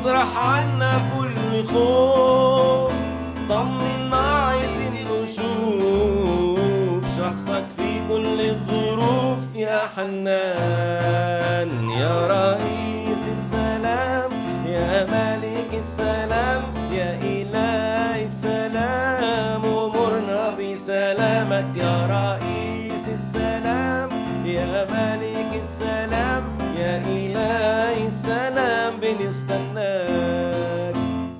اطرح عنا كل خوف طمنا عايزين نشوف شخصك في كل الظروف يا حنان يا رئيس السلام يا ملك السلام يا إله السلام أمرنا بسلامك يا رئيس السلام يا ملك السلام بنستناك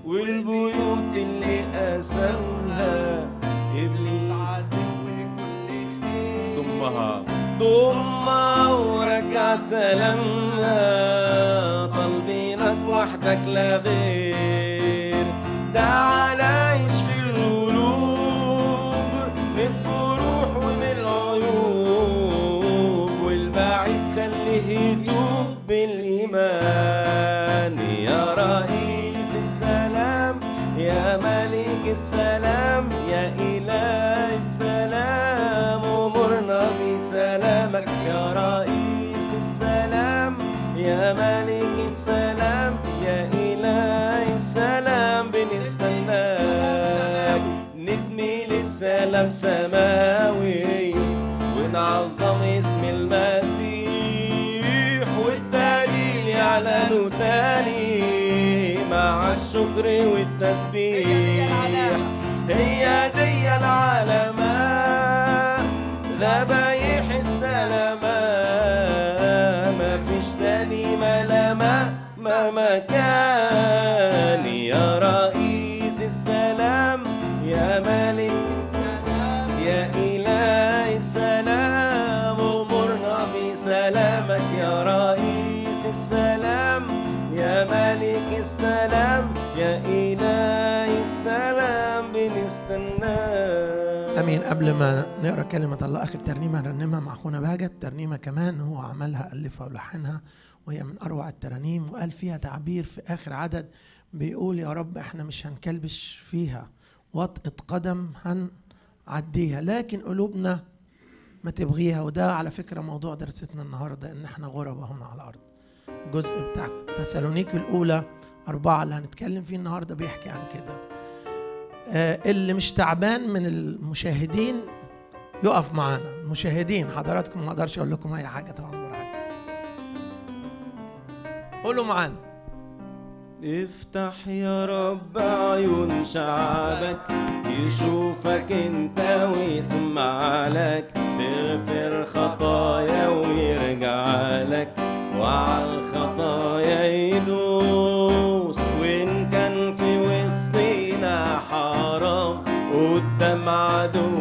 والبيوت اللي قسمها إبليس ضمها ضمها ورجع سلامنا طالبينك وحدك لا غير تعالى مالك السلام يا إلهي السلام بنستناك نتميل بسلام سماوي ونعظم اسم المسيح والدليل يعلن تاني مع الشكر والتسبيح هي دي العلامة ذبايح مكان يا رئيس السلام يا ملك السلام يا إله السلام أمرنا بسلامك يا رئيس السلام يا ملك السلام يا إله السلام بنستناك أمين قبل ما نقرأ كلمة الله آخر ترنيمة رنمها مع أخونا بهجت ترنيمة كمان هو عملها ألفها ولحنها وهي من اروع الترانيم وقال فيها تعبير في اخر عدد بيقول يا رب احنا مش هنكلبش فيها وطئة قدم هنعديها لكن قلوبنا ما تبغيها وده على فكرة موضوع درستنا النهاردة ان احنا غربة هنا على الارض الجزء بتاع تسالونيك الاولى أربعة اللي هنتكلم فيه النهاردة بيحكي عن كده آه، اللي مش تعبان من المشاهدين يقف معانا مشاهدين حضراتكم ما اقدرش اقول لكم اي حاجه طبعا قولوا معانا افتح يا رب عيون شعبك يشوفك انت ويسمع لك تغفر خطايا ويرجع لك وعلى الخطايا يدوس وان كان في وسطينا حرام قدام عدو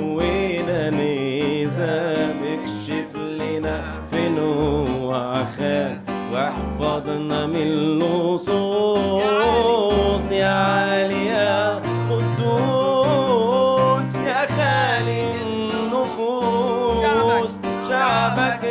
أخذنا من اللصوص يا علي يا قدوس يا خالي النفوس شعبك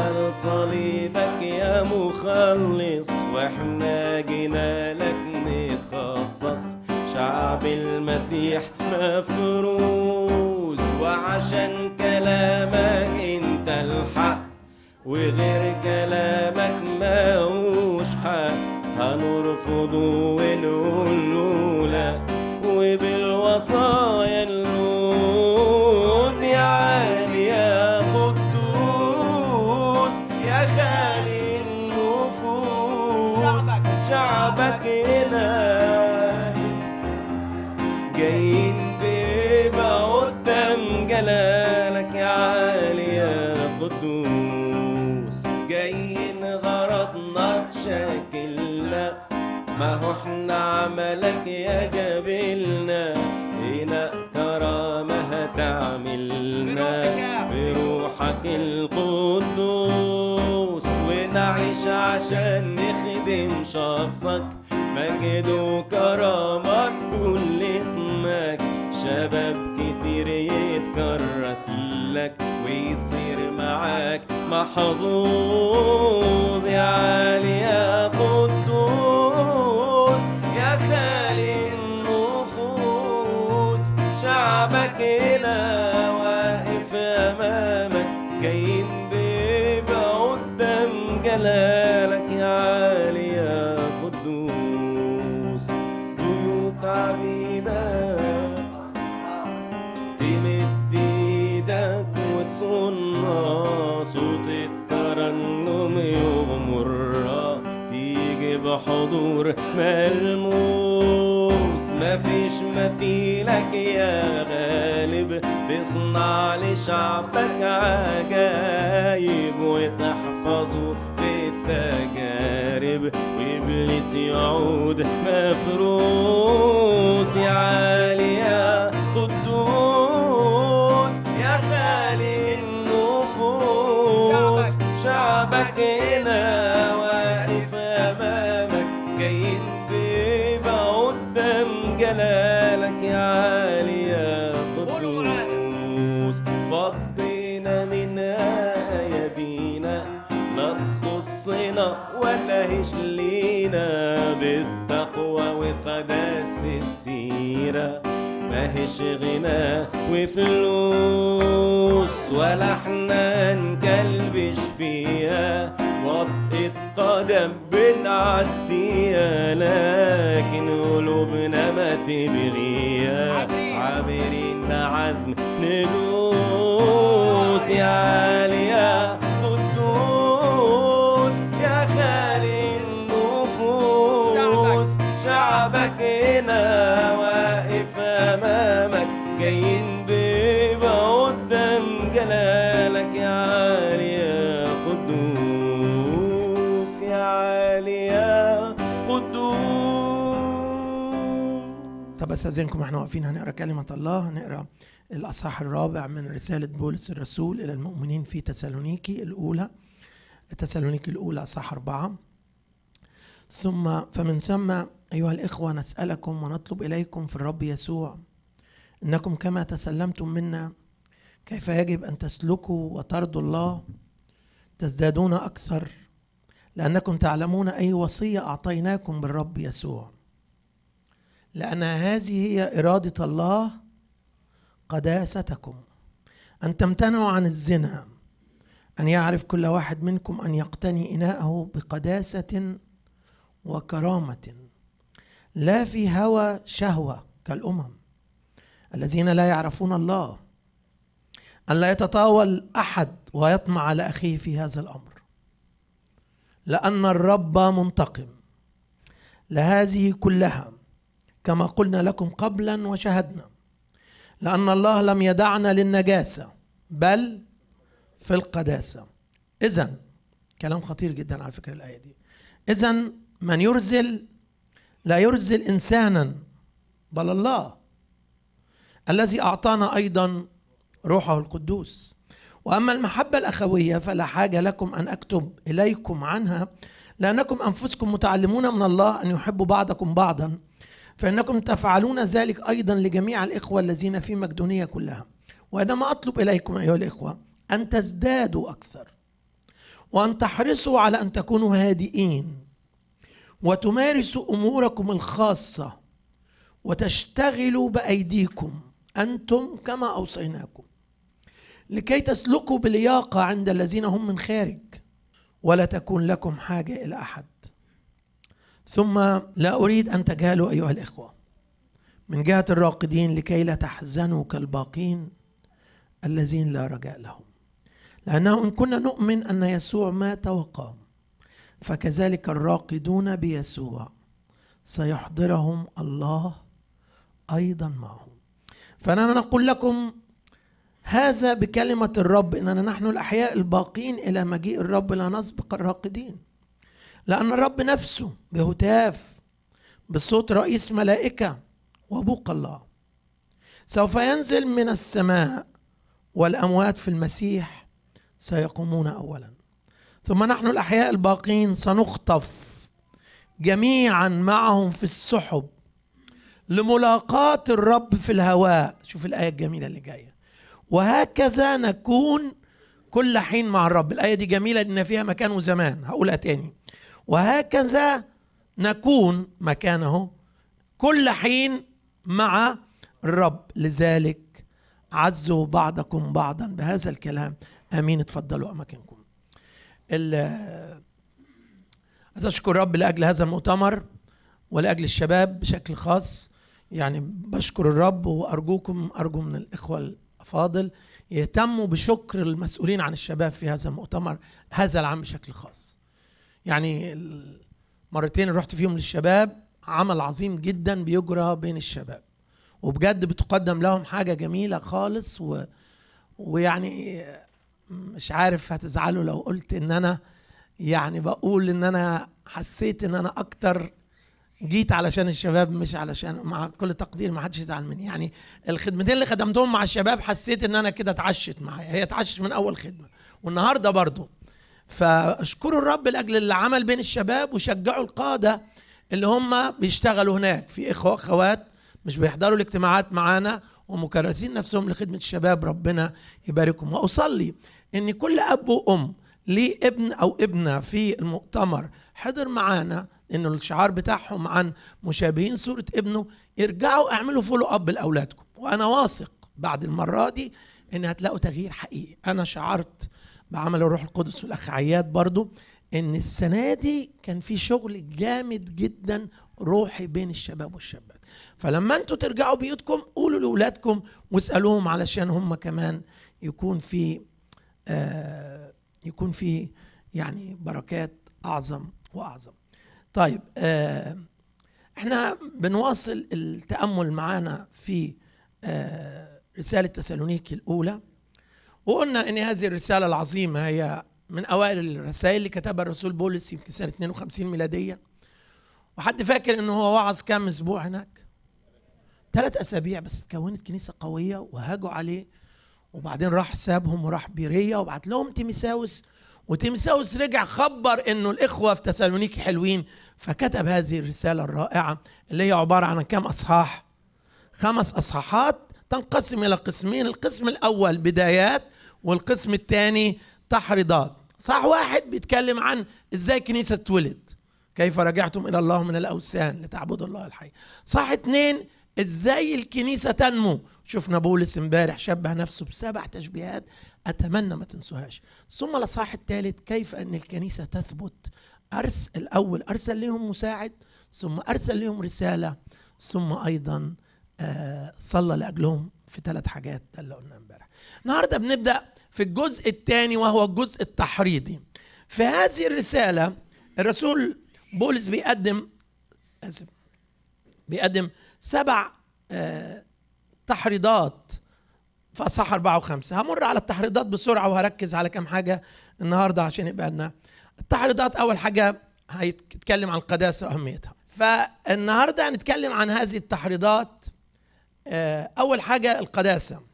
عمل صليبك يا مخلص واحنا جينا لك نتخصص شعب المسيح مفروز وعشان كلامك انت الحق وغير كلامك ماهوش حق هنرفضه ونقول له لا وبالوصايا عملك يا جبلنا هنا كرامة هتعملنا بروحك القدوس ونعيش عشان نخدم شخصك مجد وكرامك كل اسمك شباب كتير يتكرس لك ويصير معاك محظوظ يا عالي يا قدوس حضور ملموس مفيش مثيلك يا غالب تصنع لشعبك عجايب وتحفظه في التجارب وابليس يعود مفروس يا عالي يا قدوس يا خالي النفوس شعبك هنا علينا بالتقوى وقداس السيرة ماهيش غنى وفلوس ولا احنا نكلبش فيها وطئة قدم بنعديها لكن قلوبنا ما تبغيها عابرين بعزم ندوس يا بستأذنكم احنا واقفين هنقرا كلمة الله هنقرا الأصحاح الرابع من رسالة بولس الرسول إلى المؤمنين في تسالونيكي الأولى تسالونيكي الأولى أصحاح أربعة ثم فمن ثم أيها الإخوة نسألكم ونطلب إليكم في الرب يسوع إنكم كما تسلمتم منا كيف يجب أن تسلكوا وترضوا الله تزدادون أكثر لأنكم تعلمون أي وصية أعطيناكم بالرب يسوع لأن هذه هي إرادة الله قداستكم أن تمتنعوا عن الزنا أن يعرف كل واحد منكم أن يقتني إناءه بقداسة وكرامة لا في هوى شهوة كالأمم الذين لا يعرفون الله أن لا يتطاول أحد ويطمع على أخيه في هذا الأمر لأن الرب منتقم لهذه كلها كما قلنا لكم قبلا وشهدنا لأن الله لم يدعنا للنجاسة بل في القداسة إذا كلام خطير جدا على فكرة الآية دي إذا من يرزل لا يرزل إنسانا بل الله الذي أعطانا أيضا روحه القدوس وأما المحبة الأخوية فلا حاجة لكم أن أكتب إليكم عنها لأنكم أنفسكم متعلمون من الله أن يحبوا بعضكم بعضا فإنكم تفعلون ذلك أيضا لجميع الإخوة الذين في مقدونية كلها وأنا ما أطلب إليكم أيها الإخوة أن تزدادوا أكثر وأن تحرصوا على أن تكونوا هادئين وتمارسوا أموركم الخاصة وتشتغلوا بأيديكم أنتم كما أوصيناكم لكي تسلكوا بلياقة عند الذين هم من خارج ولا تكون لكم حاجة إلى أحد ثم لا أريد أن تجهلوا أيها الإخوة من جهة الراقدين لكي لا تحزنوا كالباقين الذين لا رجاء لهم لأنه إن كنا نؤمن أن يسوع مات وقام فكذلك الراقدون بيسوع سيحضرهم الله أيضا معه فأنا نقول لكم هذا بكلمة الرب إننا نحن الأحياء الباقين إلى مجيء الرب لا نسبق الراقدين لأن الرب نفسه بهتاف بصوت رئيس ملائكة وبوق الله سوف ينزل من السماء والأموات في المسيح سيقومون أولا ثم نحن الأحياء الباقين سنخطف جميعا معهم في السحب لملاقاة الرب في الهواء شوف الآية الجميلة اللي جاية وهكذا نكون كل حين مع الرب الآية دي جميلة لأن فيها مكان وزمان هقولها تاني وهكذا نكون مكانه كل حين مع الرب لذلك عزوا بعضكم بعضا بهذا الكلام امين اتفضلوا اماكنكم اشكر الرب لاجل هذا المؤتمر ولاجل الشباب بشكل خاص يعني بشكر الرب وارجوكم ارجو من الاخوه الافاضل يهتموا بشكر المسؤولين عن الشباب في هذا المؤتمر هذا العام بشكل خاص يعني مرتين رحت فيهم للشباب عمل عظيم جدا بيجرى بين الشباب وبجد بتقدم لهم حاجة جميلة خالص و... ويعني مش عارف هتزعلوا لو قلت ان انا يعني بقول ان انا حسيت ان انا اكتر جيت علشان الشباب مش علشان مع كل تقدير ما حدش يزعل مني يعني الخدمتين اللي خدمتهم مع الشباب حسيت ان انا كده اتعشت معايا هي اتعشت من اول خدمه والنهارده برضه فاشكروا الرب لاجل اللي عمل بين الشباب وشجعوا القاده اللي هم بيشتغلوا هناك في اخوه اخوات مش بيحضروا الاجتماعات معانا ومكرسين نفسهم لخدمه الشباب ربنا يباركهم واصلي ان كل اب وام ليه ابن او ابنه في المؤتمر حضر معانا انه الشعار بتاعهم عن مشابهين صوره ابنه ارجعوا اعملوا فولو اب لاولادكم وانا واثق بعد المره دي ان هتلاقوا تغيير حقيقي انا شعرت بعمل الروح القدس والاخ عياد برضو ان السنه دي كان في شغل جامد جدا روحي بين الشباب والشابات فلما انتوا ترجعوا بيوتكم قولوا لاولادكم واسالوهم علشان هم كمان يكون في آه يكون في يعني بركات اعظم واعظم طيب آه احنا بنواصل التامل معانا في آه رساله تسالونيكي الاولى وقلنا ان هذه الرساله العظيمه هي من اوائل الرسائل اللي كتبها الرسول بولس يمكن سنه 52 ميلاديه وحد فاكر ان هو وعظ كام اسبوع هناك ثلاث اسابيع بس تكونت كنيسه قويه وهاجوا عليه وبعدين راح سابهم وراح بيريا وبعت لهم تيميساوس وتيمساوس رجع خبر انه الاخوه في تسالونيكي حلوين فكتب هذه الرساله الرائعه اللي هي عباره عن كام اصحاح؟ خمس اصحاحات تنقسم الى قسمين، القسم الاول بدايات والقسم الثاني تحريضات صح واحد بيتكلم عن ازاي الكنيسه تولد كيف رجعتم الى الله من الاوثان لتعبدوا الله الحي صح اثنين ازاي الكنيسه تنمو شفنا بولس امبارح شبه نفسه بسبع تشبيهات اتمنى ما تنسوهاش ثم الاصحاح الثالث كيف ان الكنيسه تثبت أرس الاول ارسل لهم مساعد ثم ارسل لهم رساله ثم ايضا آه، صلى لاجلهم في ثلاث حاجات ده اللي قلنا امبارح النهارده بنبدا في الجزء الثاني وهو الجزء التحريضي في هذه الرسالة الرسول بولس بيقدم آسف بيقدم سبع آه، تحريضات في أصحاح أربعة وخمسة همر على التحريضات بسرعة وهركز على كام حاجة النهاردة عشان يبقى لنا التحريضات أول حاجة هيتكلم عن القداسة وأهميتها فالنهاردة هنتكلم عن هذه التحريضات آه، أول حاجة القداسة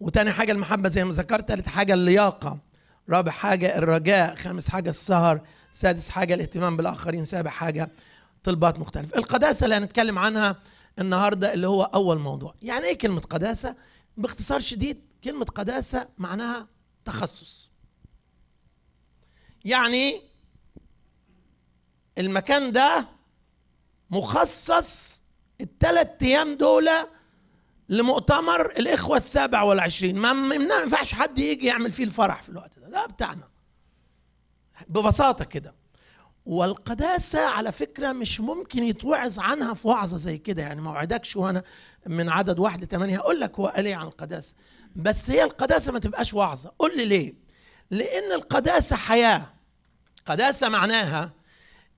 وتاني حاجه المحبه زي ما ذكرت تالت حاجه اللياقه رابع حاجه الرجاء خامس حاجه السهر سادس حاجه الاهتمام بالاخرين سابع حاجه طلبات مختلفه القداسه اللي هنتكلم عنها النهارده اللي هو اول موضوع يعني ايه كلمه قداسه باختصار شديد كلمه قداسه معناها تخصص يعني المكان ده مخصص الثلاث ايام دول لمؤتمر الإخوة السابع والعشرين ما ينفعش حد يجي يعمل فيه الفرح في الوقت ده ده بتاعنا ببساطة كده والقداسة على فكرة مش ممكن يتوعظ عنها في وعظة زي كده يعني ما وعدكش وأنا من عدد واحد لثمانية هقول لك هو قال إيه عن القداسة بس هي القداسة ما تبقاش وعظة قول لي ليه لأن القداسة حياة قداسة معناها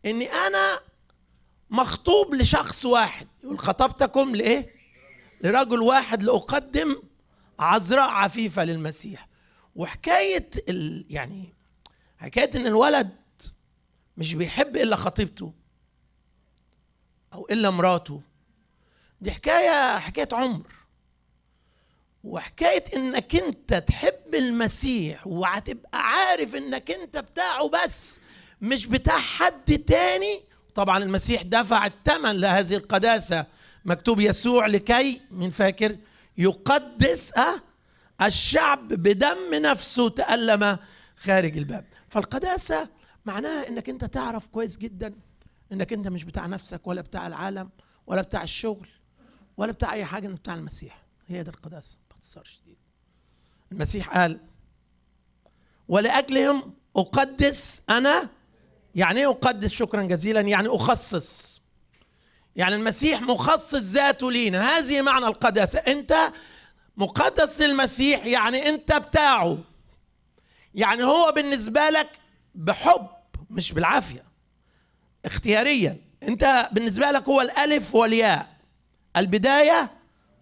إني أنا مخطوب لشخص واحد يقول خطبتكم لإيه لرجل واحد لأقدم عذراء عفيفة للمسيح وحكاية ال يعني حكاية إن الولد مش بيحب إلا خطيبته أو إلا مراته دي حكاية حكاية عمر وحكاية إنك أنت تحب المسيح وهتبقى عارف إنك أنت بتاعه بس مش بتاع حد تاني طبعا المسيح دفع الثمن لهذه القداسة مكتوب يسوع لكي من فاكر يقدس آه، الشعب بدم نفسه تألم خارج الباب فالقداسة معناها انك انت تعرف كويس جدا انك انت مش بتاع نفسك ولا بتاع العالم ولا بتاع الشغل ولا بتاع اي حاجه انت بتاع المسيح هي دي القداسه باختصار شديد المسيح قال ولاجلهم اقدس انا يعني ايه اقدس شكرا جزيلا يعني اخصص يعني المسيح مخصص ذاته لينا هذه معنى القداسة أنت مقدس للمسيح يعني أنت بتاعه يعني هو بالنسبة لك بحب مش بالعافية اختياريا أنت بالنسبة لك هو الألف والياء البداية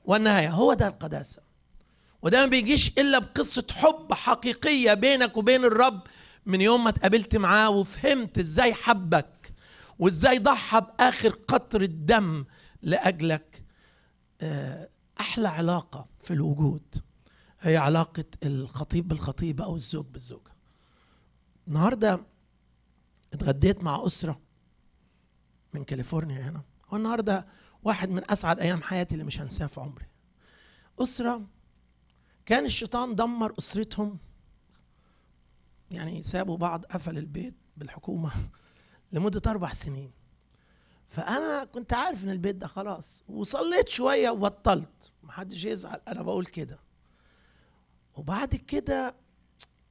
والنهاية هو ده القداسة وده ما بيجيش إلا بقصة حب حقيقية بينك وبين الرب من يوم ما اتقابلت معاه وفهمت إزاي حبك وازاي ضحى باخر قطر الدم لاجلك آه، احلى علاقه في الوجود هي علاقه الخطيب بالخطيبه او الزوج بالزوجه النهارده اتغديت مع اسره من كاليفورنيا هنا والنهارده واحد من اسعد ايام حياتي اللي مش هنساه في عمري اسره كان الشيطان دمر اسرتهم يعني سابوا بعض قفل البيت بالحكومه لمده اربع سنين فانا كنت عارف ان البيت ده خلاص وصليت شويه وبطلت محدش يزعل انا بقول كده وبعد كده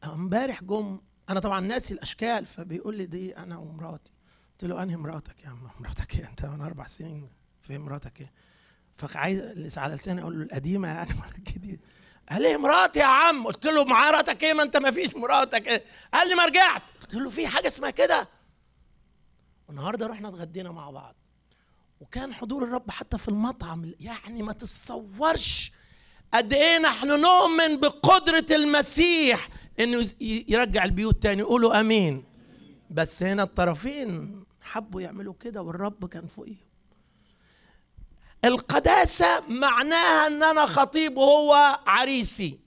امبارح جم انا طبعا ناسي الاشكال فبيقول لي دي انا ومراتي قلت له انهي مراتك يا عم مراتك ايه انت من اربع سنين في مراتك ايه فعايز على لساني اقول له القديمه يعني ولا الجديده قال لي مراتي يا عم قلت له مراتك ايه ما انت ما فيش مراتك ايه قال لي ما رجعت قلت له في حاجه اسمها كده والنهارده رحنا اتغدينا مع بعض وكان حضور الرب حتى في المطعم يعني ما تتصورش قد ايه نحن نؤمن بقدرة المسيح انه يرجع البيوت تاني قولوا امين بس هنا الطرفين حبوا يعملوا كده والرب كان فوقيهم القداسة معناها ان انا خطيب وهو عريسي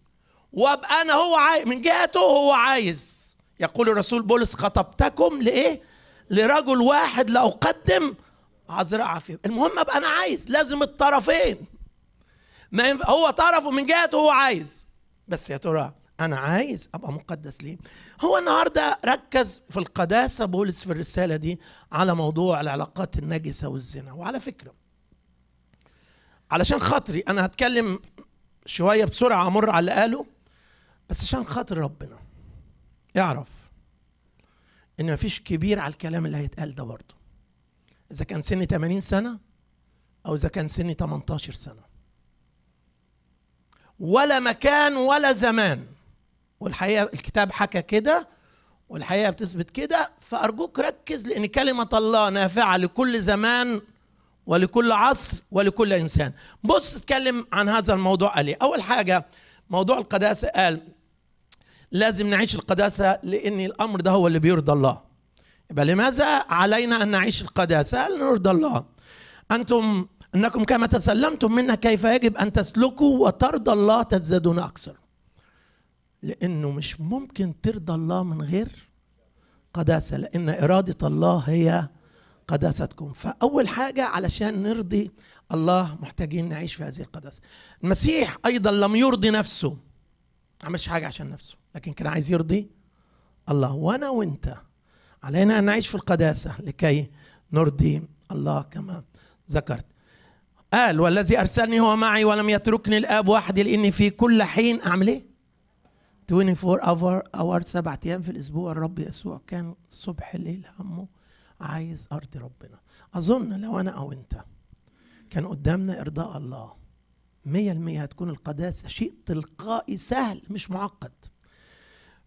وابقى انا هو عايز من جهته هو عايز يقول الرسول بولس خطبتكم لايه؟ لرجل واحد لأقدم عذراء عفيف المهم أبقى أنا عايز لازم الطرفين ما هو طرفه من جهته هو عايز بس يا ترى أنا عايز أبقى مقدس ليه؟ هو النهاردة ركز في القداسة بولس في الرسالة دي على موضوع العلاقات النجسة والزنا وعلى فكرة علشان خاطري أنا هتكلم شوية بسرعة أمر على اللي قاله بس عشان خاطر ربنا اعرف ان مفيش كبير على الكلام اللي هيتقال ده برضه اذا كان سني 80 سنه او اذا كان سني 18 سنه ولا مكان ولا زمان والحقيقه الكتاب حكى كده والحقيقه بتثبت كده فارجوك ركز لان كلمه الله نافعه لكل زمان ولكل عصر ولكل انسان بص اتكلم عن هذا الموضوع قال اول حاجه موضوع القداسه قال لازم نعيش القداسة لأن الأمر ده هو اللي بيرضى الله يبقى لماذا علينا أن نعيش القداسة لنرضى الله أنتم أنكم كما تسلمتم منا كيف يجب أن تسلكوا وترضى الله تزدادون أكثر لأنه مش ممكن ترضى الله من غير قداسة لأن إرادة الله هي قداستكم فأول حاجة علشان نرضي الله محتاجين نعيش في هذه القداسة المسيح أيضا لم يرضي نفسه عملش حاجه عشان نفسه لكن كان عايز يرضي الله وانا وانت علينا ان نعيش في القداسه لكي نرضي الله كما ذكرت قال والذي ارسلني هو معي ولم يتركني الاب وحدي لاني في كل حين اعمل ايه 24 اور اور سبع ايام في الاسبوع الرب يسوع كان صبح الليل همه عايز ارضي ربنا اظن لو انا او انت كان قدامنا ارضاء الله مية المية هتكون القداسة شيء تلقائي سهل مش معقد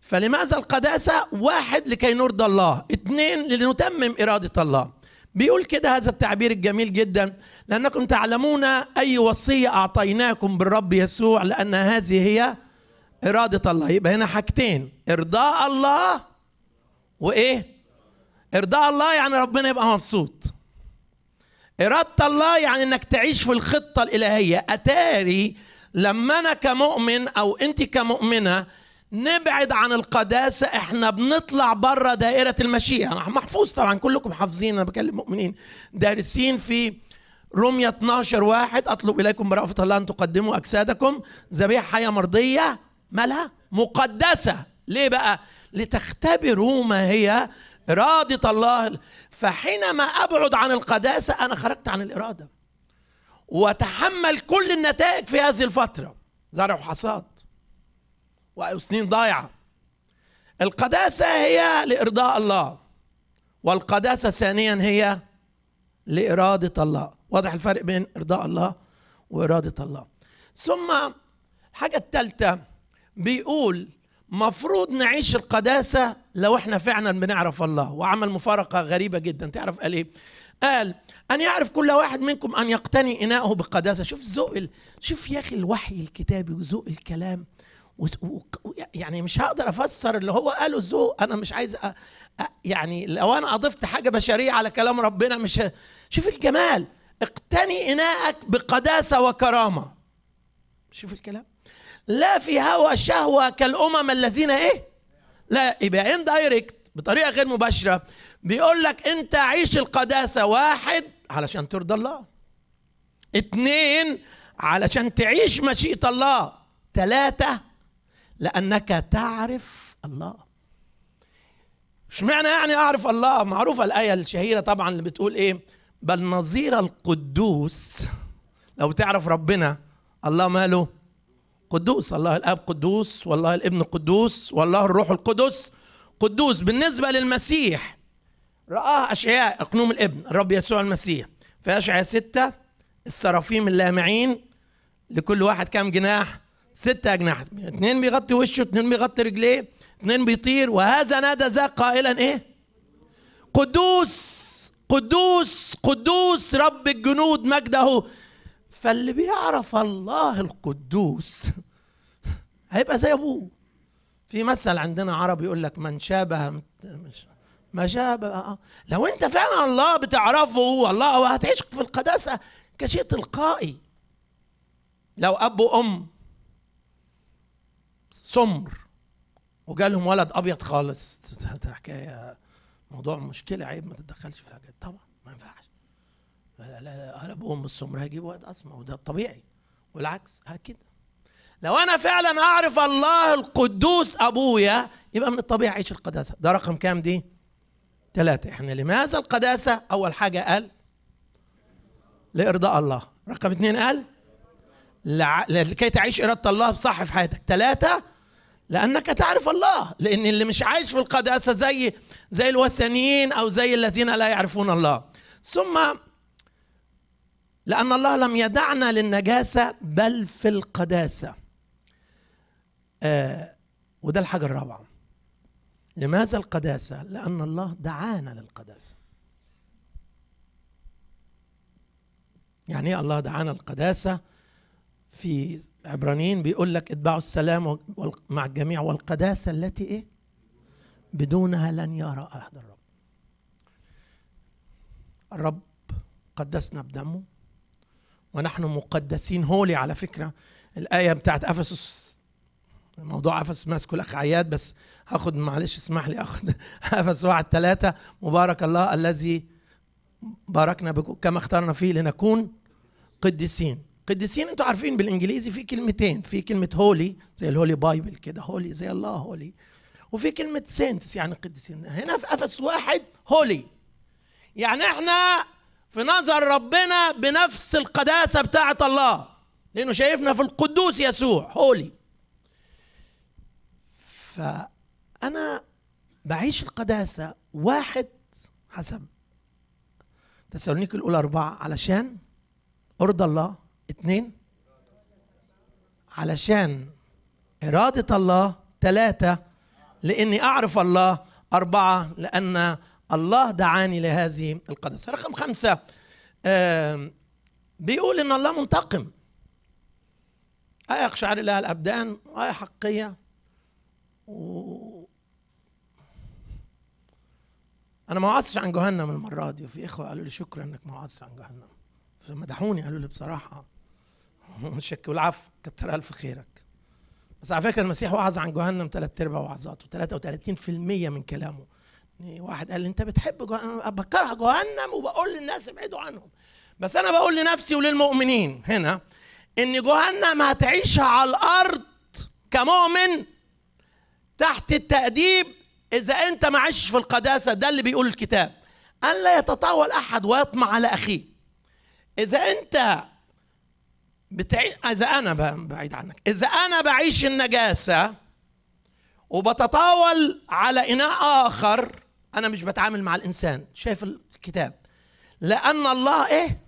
فلماذا القداسة واحد لكي نرضى الله اثنين لنتمم إرادة الله بيقول كده هذا التعبير الجميل جدا لأنكم تعلمون أي وصية أعطيناكم بالرب يسوع لأن هذه هي إرادة الله يبقى هنا حاجتين إرضاء الله وإيه إرضاء الله يعني ربنا يبقى مبسوط إرادة الله يعني إنك تعيش في الخطة الإلهية أتاري لما أنا كمؤمن أو أنت كمؤمنة نبعد عن القداسة احنا بنطلع بره دائرة المشيئة محفوظ طبعا كلكم حافظين أنا بكلم مؤمنين دارسين في رمية 12 واحد أطلب إليكم برأفة الله أن تقدموا أجسادكم ذبيحة حية مرضية مالها مقدسة ليه بقى لتختبروا ما هي إرادة الله فحينما أبعد عن القداسة أنا خرجت عن الإرادة وتحمل كل النتائج في هذه الفترة زرع وحصاد وسنين ضايعة القداسة هي لإرضاء الله والقداسة ثانيا هي لإرادة الله واضح الفرق بين إرضاء الله وإرادة الله ثم الحاجة الثالثة بيقول مفروض نعيش القداسة لو احنا فعلا بنعرف الله وعمل مفارقة غريبة جدا تعرف قال ايه قال أن يعرف كل واحد منكم أن يقتني إناءه بقداسة شوف ذوق شوف يا أخي الوحي الكتابي وذوق الكلام و... و... يعني مش هقدر أفسر اللي هو قاله الذوق أنا مش عايز أ... أ... يعني لو أنا أضفت حاجة بشرية على كلام ربنا مش شوف الجمال اقتني إناءك بقداسة وكرامة شوف الكلام لا في هوى شهوة كالأمم الذين إيه؟ لا يبقى دايركت بطريقة غير مباشرة بيقول لك أنت عيش القداسة واحد علشان ترضى الله اثنين علشان تعيش مشيئة الله ثلاثة لأنك تعرف الله اشمعنى يعني أعرف الله معروفة الآية الشهيرة طبعا اللي بتقول إيه بل نظير القدوس لو تعرف ربنا الله ماله قدوس الله الاب قدوس والله الابن قدوس والله الروح القدس قدوس بالنسبه للمسيح رآه أشعياء أقنوم الابن الرب يسوع المسيح في أشعياء ستة السرافيم اللامعين لكل واحد كام جناح ستة اجناح اثنين بيغطي وشه اثنين بيغطي رجليه اثنين بيطير وهذا نادى ذا قائلا ايه قدوس قدوس قدوس رب الجنود مجده فاللي بيعرف الله القدوس هيبقى زي ابوه في مثل عندنا عربي يقول لك من شابه مش ما شابه آه. لو انت فعلا الله بتعرفه والله هتعيش في القداسه كشيء تلقائي لو اب وام سمر وجالهم ولد ابيض خالص ده حكايه موضوع مشكله عيب ما تتدخلش في الحاجات طبعا ما ينفعش لا لا ابوهم السمر هيجيب واد اسمى وده طبيعي والعكس هكذا لو انا فعلا اعرف الله القدوس ابويا يبقى من الطبيعي اعيش القداسه ده رقم كام دي ثلاثة احنا لماذا القداسة اول حاجة قال لارضاء الله رقم اثنين قال لع... لكي تعيش إرادة الله بصح في حياتك ثلاثة لأنك تعرف الله لأن اللي مش عايش في القداسة زي زي الوثنيين أو زي الذين لا يعرفون الله ثم لأن الله لم يدعنا للنجاسة بل في القداسة آه وده الحاجة الرابعة لماذا القداسة؟ لأن الله دعانا للقداسة يعني ايه الله دعانا القداسة في عبرانيين بيقول لك اتبعوا السلام مع الجميع والقداسة التي ايه بدونها لن يرى أحد الرب الرب قدسنا بدمه ونحن مقدسين هولي على فكرة الآية بتاعت أفسس موضوع أفسس ماسكه الأخ عياد بس هاخد معلش اسمح لي اخد أفسس واحد ثلاثة مبارك الله الذي باركنا كما اخترنا فيه لنكون قديسين قديسين انتوا عارفين بالانجليزي في كلمتين في كلمه هولي زي الهولي بايبل كده هولي زي الله هولي وفي كلمه سينتس يعني قديسين هنا في افس واحد هولي يعني احنا في نظر ربنا بنفس القداسة بتاعة الله لأنه شايفنا في القدوس يسوع هولي فأنا بعيش القداسة واحد حسب تسالونيك الأولى أربعة علشان أرضى الله اتنين علشان إرادة الله ثلاثة لأني أعرف الله أربعة لأن الله دعاني لهذه القداسة رقم خمسة بيقول إن الله منتقم آية يقشعر لها الأبدان وآية حقية و... أنا ما وعظتش عن جهنم المرة دي وفي إخوة قالوا لي شكرا إنك ما وعظتش عن جهنم فمدحوني قالوا لي بصراحة الشك والعفو كتر ألف خيرك بس على فكرة المسيح وعظ عن جهنم ثلاث أرباع وعظاته 33% من كلامه واحد قال لي انت بتحب جهنم بكره جهنم وبقول للناس ابعدوا عنهم بس انا بقول لنفسي وللمؤمنين هنا ان جهنم هتعيشها على الارض كمؤمن تحت التأديب إذا أنت ما عشتش في القداسة ده اللي بيقول الكتاب ألا يتطاول أحد ويطمع على أخيه إذا أنت بتعي... إذا أنا بعيد عنك إذا أنا بعيش النجاسة وبتطاول على إناء آخر انا مش بتعامل مع الانسان شايف الكتاب لان الله ايه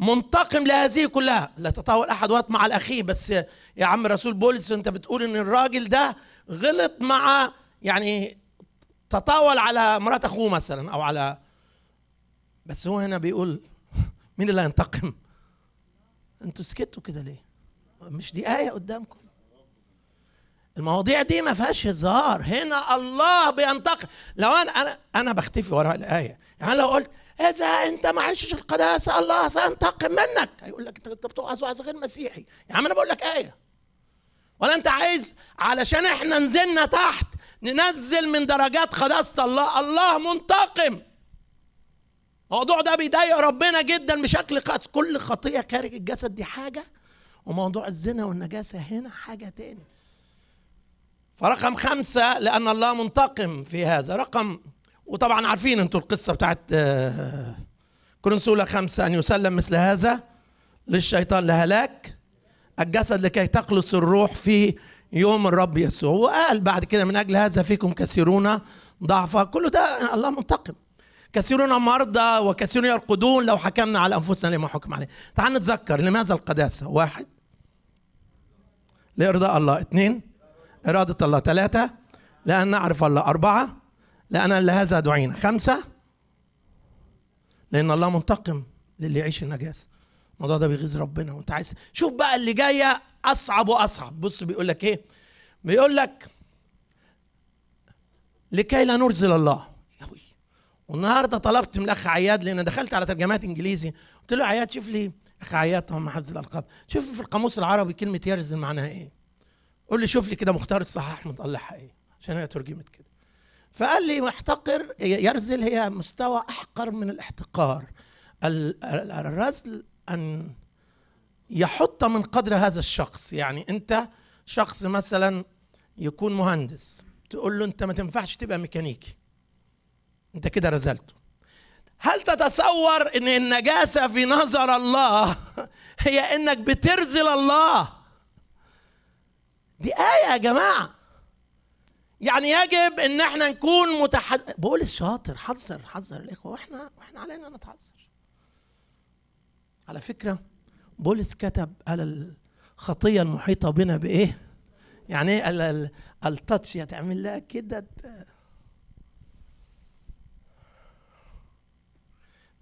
منتقم لهذه كلها لا تطاول احد وقت مع الاخيه بس يا عم رسول بولس انت بتقول ان الراجل ده غلط مع يعني تطاول على مرات اخوه مثلا او على بس هو هنا بيقول مين اللي هينتقم انتوا سكتوا كده ليه مش دي ايه قدامكم المواضيع دي ما فيهاش هزار هنا الله بينتقم لو انا انا انا بختفي وراء الايه يعني لو قلت اذا انت ما عشتش القداسه الله سينتقم منك هيقول لك انت بتوعظ وعظ غير مسيحي يا عم انا بقول لك ايه ولا انت عايز علشان احنا نزلنا تحت ننزل من درجات قداسه الله الله منتقم الموضوع ده بيضايق ربنا جدا بشكل قاس كل خطيه خارج الجسد دي حاجه وموضوع الزنا والنجاسه هنا حاجه تاني فرقم خمسة لأن الله منتقم في هذا رقم وطبعا عارفين أنتم القصة بتاعت آه، كرنسولة خمسة أن يسلم مثل هذا للشيطان لهلاك الجسد لكي تقلص الروح في يوم الرب يسوع وقال بعد كده من أجل هذا فيكم كثيرون ضعفا كل ده الله منتقم كثيرون مرضى وكثيرون يرقدون لو حكمنا على أنفسنا لما حكم عليه تعال نتذكر لماذا القداسة واحد لإرضاء الله اثنين إرادة الله ثلاثة لأن نعرف الله أربعة لأن لهذا دعينا خمسة لأن الله منتقم للي يعيش النجاسة الموضوع ده بيغيظ ربنا وأنت عايز شوف بقى اللي جاية أصعب وأصعب بص بيقول لك إيه بيقول لك لكي لا نرزل الله والنهارده طلبت من الاخ عياد لان دخلت على ترجمات انجليزي قلت له عياد شوف لي اخ عياد طبعا حفظ الالقاب شوف في القاموس العربي كلمه يرزل معناها ايه قول لي شوف لي كده مختار الصحاح مطلعها ايه عشان هي ترجمت كده فقال لي محتقر يرزل هي مستوى احقر من الاحتقار الرزل ان يحط من قدر هذا الشخص يعني انت شخص مثلا يكون مهندس تقول له انت ما تنفعش تبقى ميكانيكي انت كده رزلته هل تتصور ان النجاسه في نظر الله هي انك بترزل الله دي آية يا جماعة يعني يجب ان احنا نكون متحذر بقول الشاطر حذر حذر الاخوه واحنا واحنا علينا نتحذر على فكره بولس كتب على الخطيه المحيطه بنا بايه يعني ايه التاتش هتعمل لها كده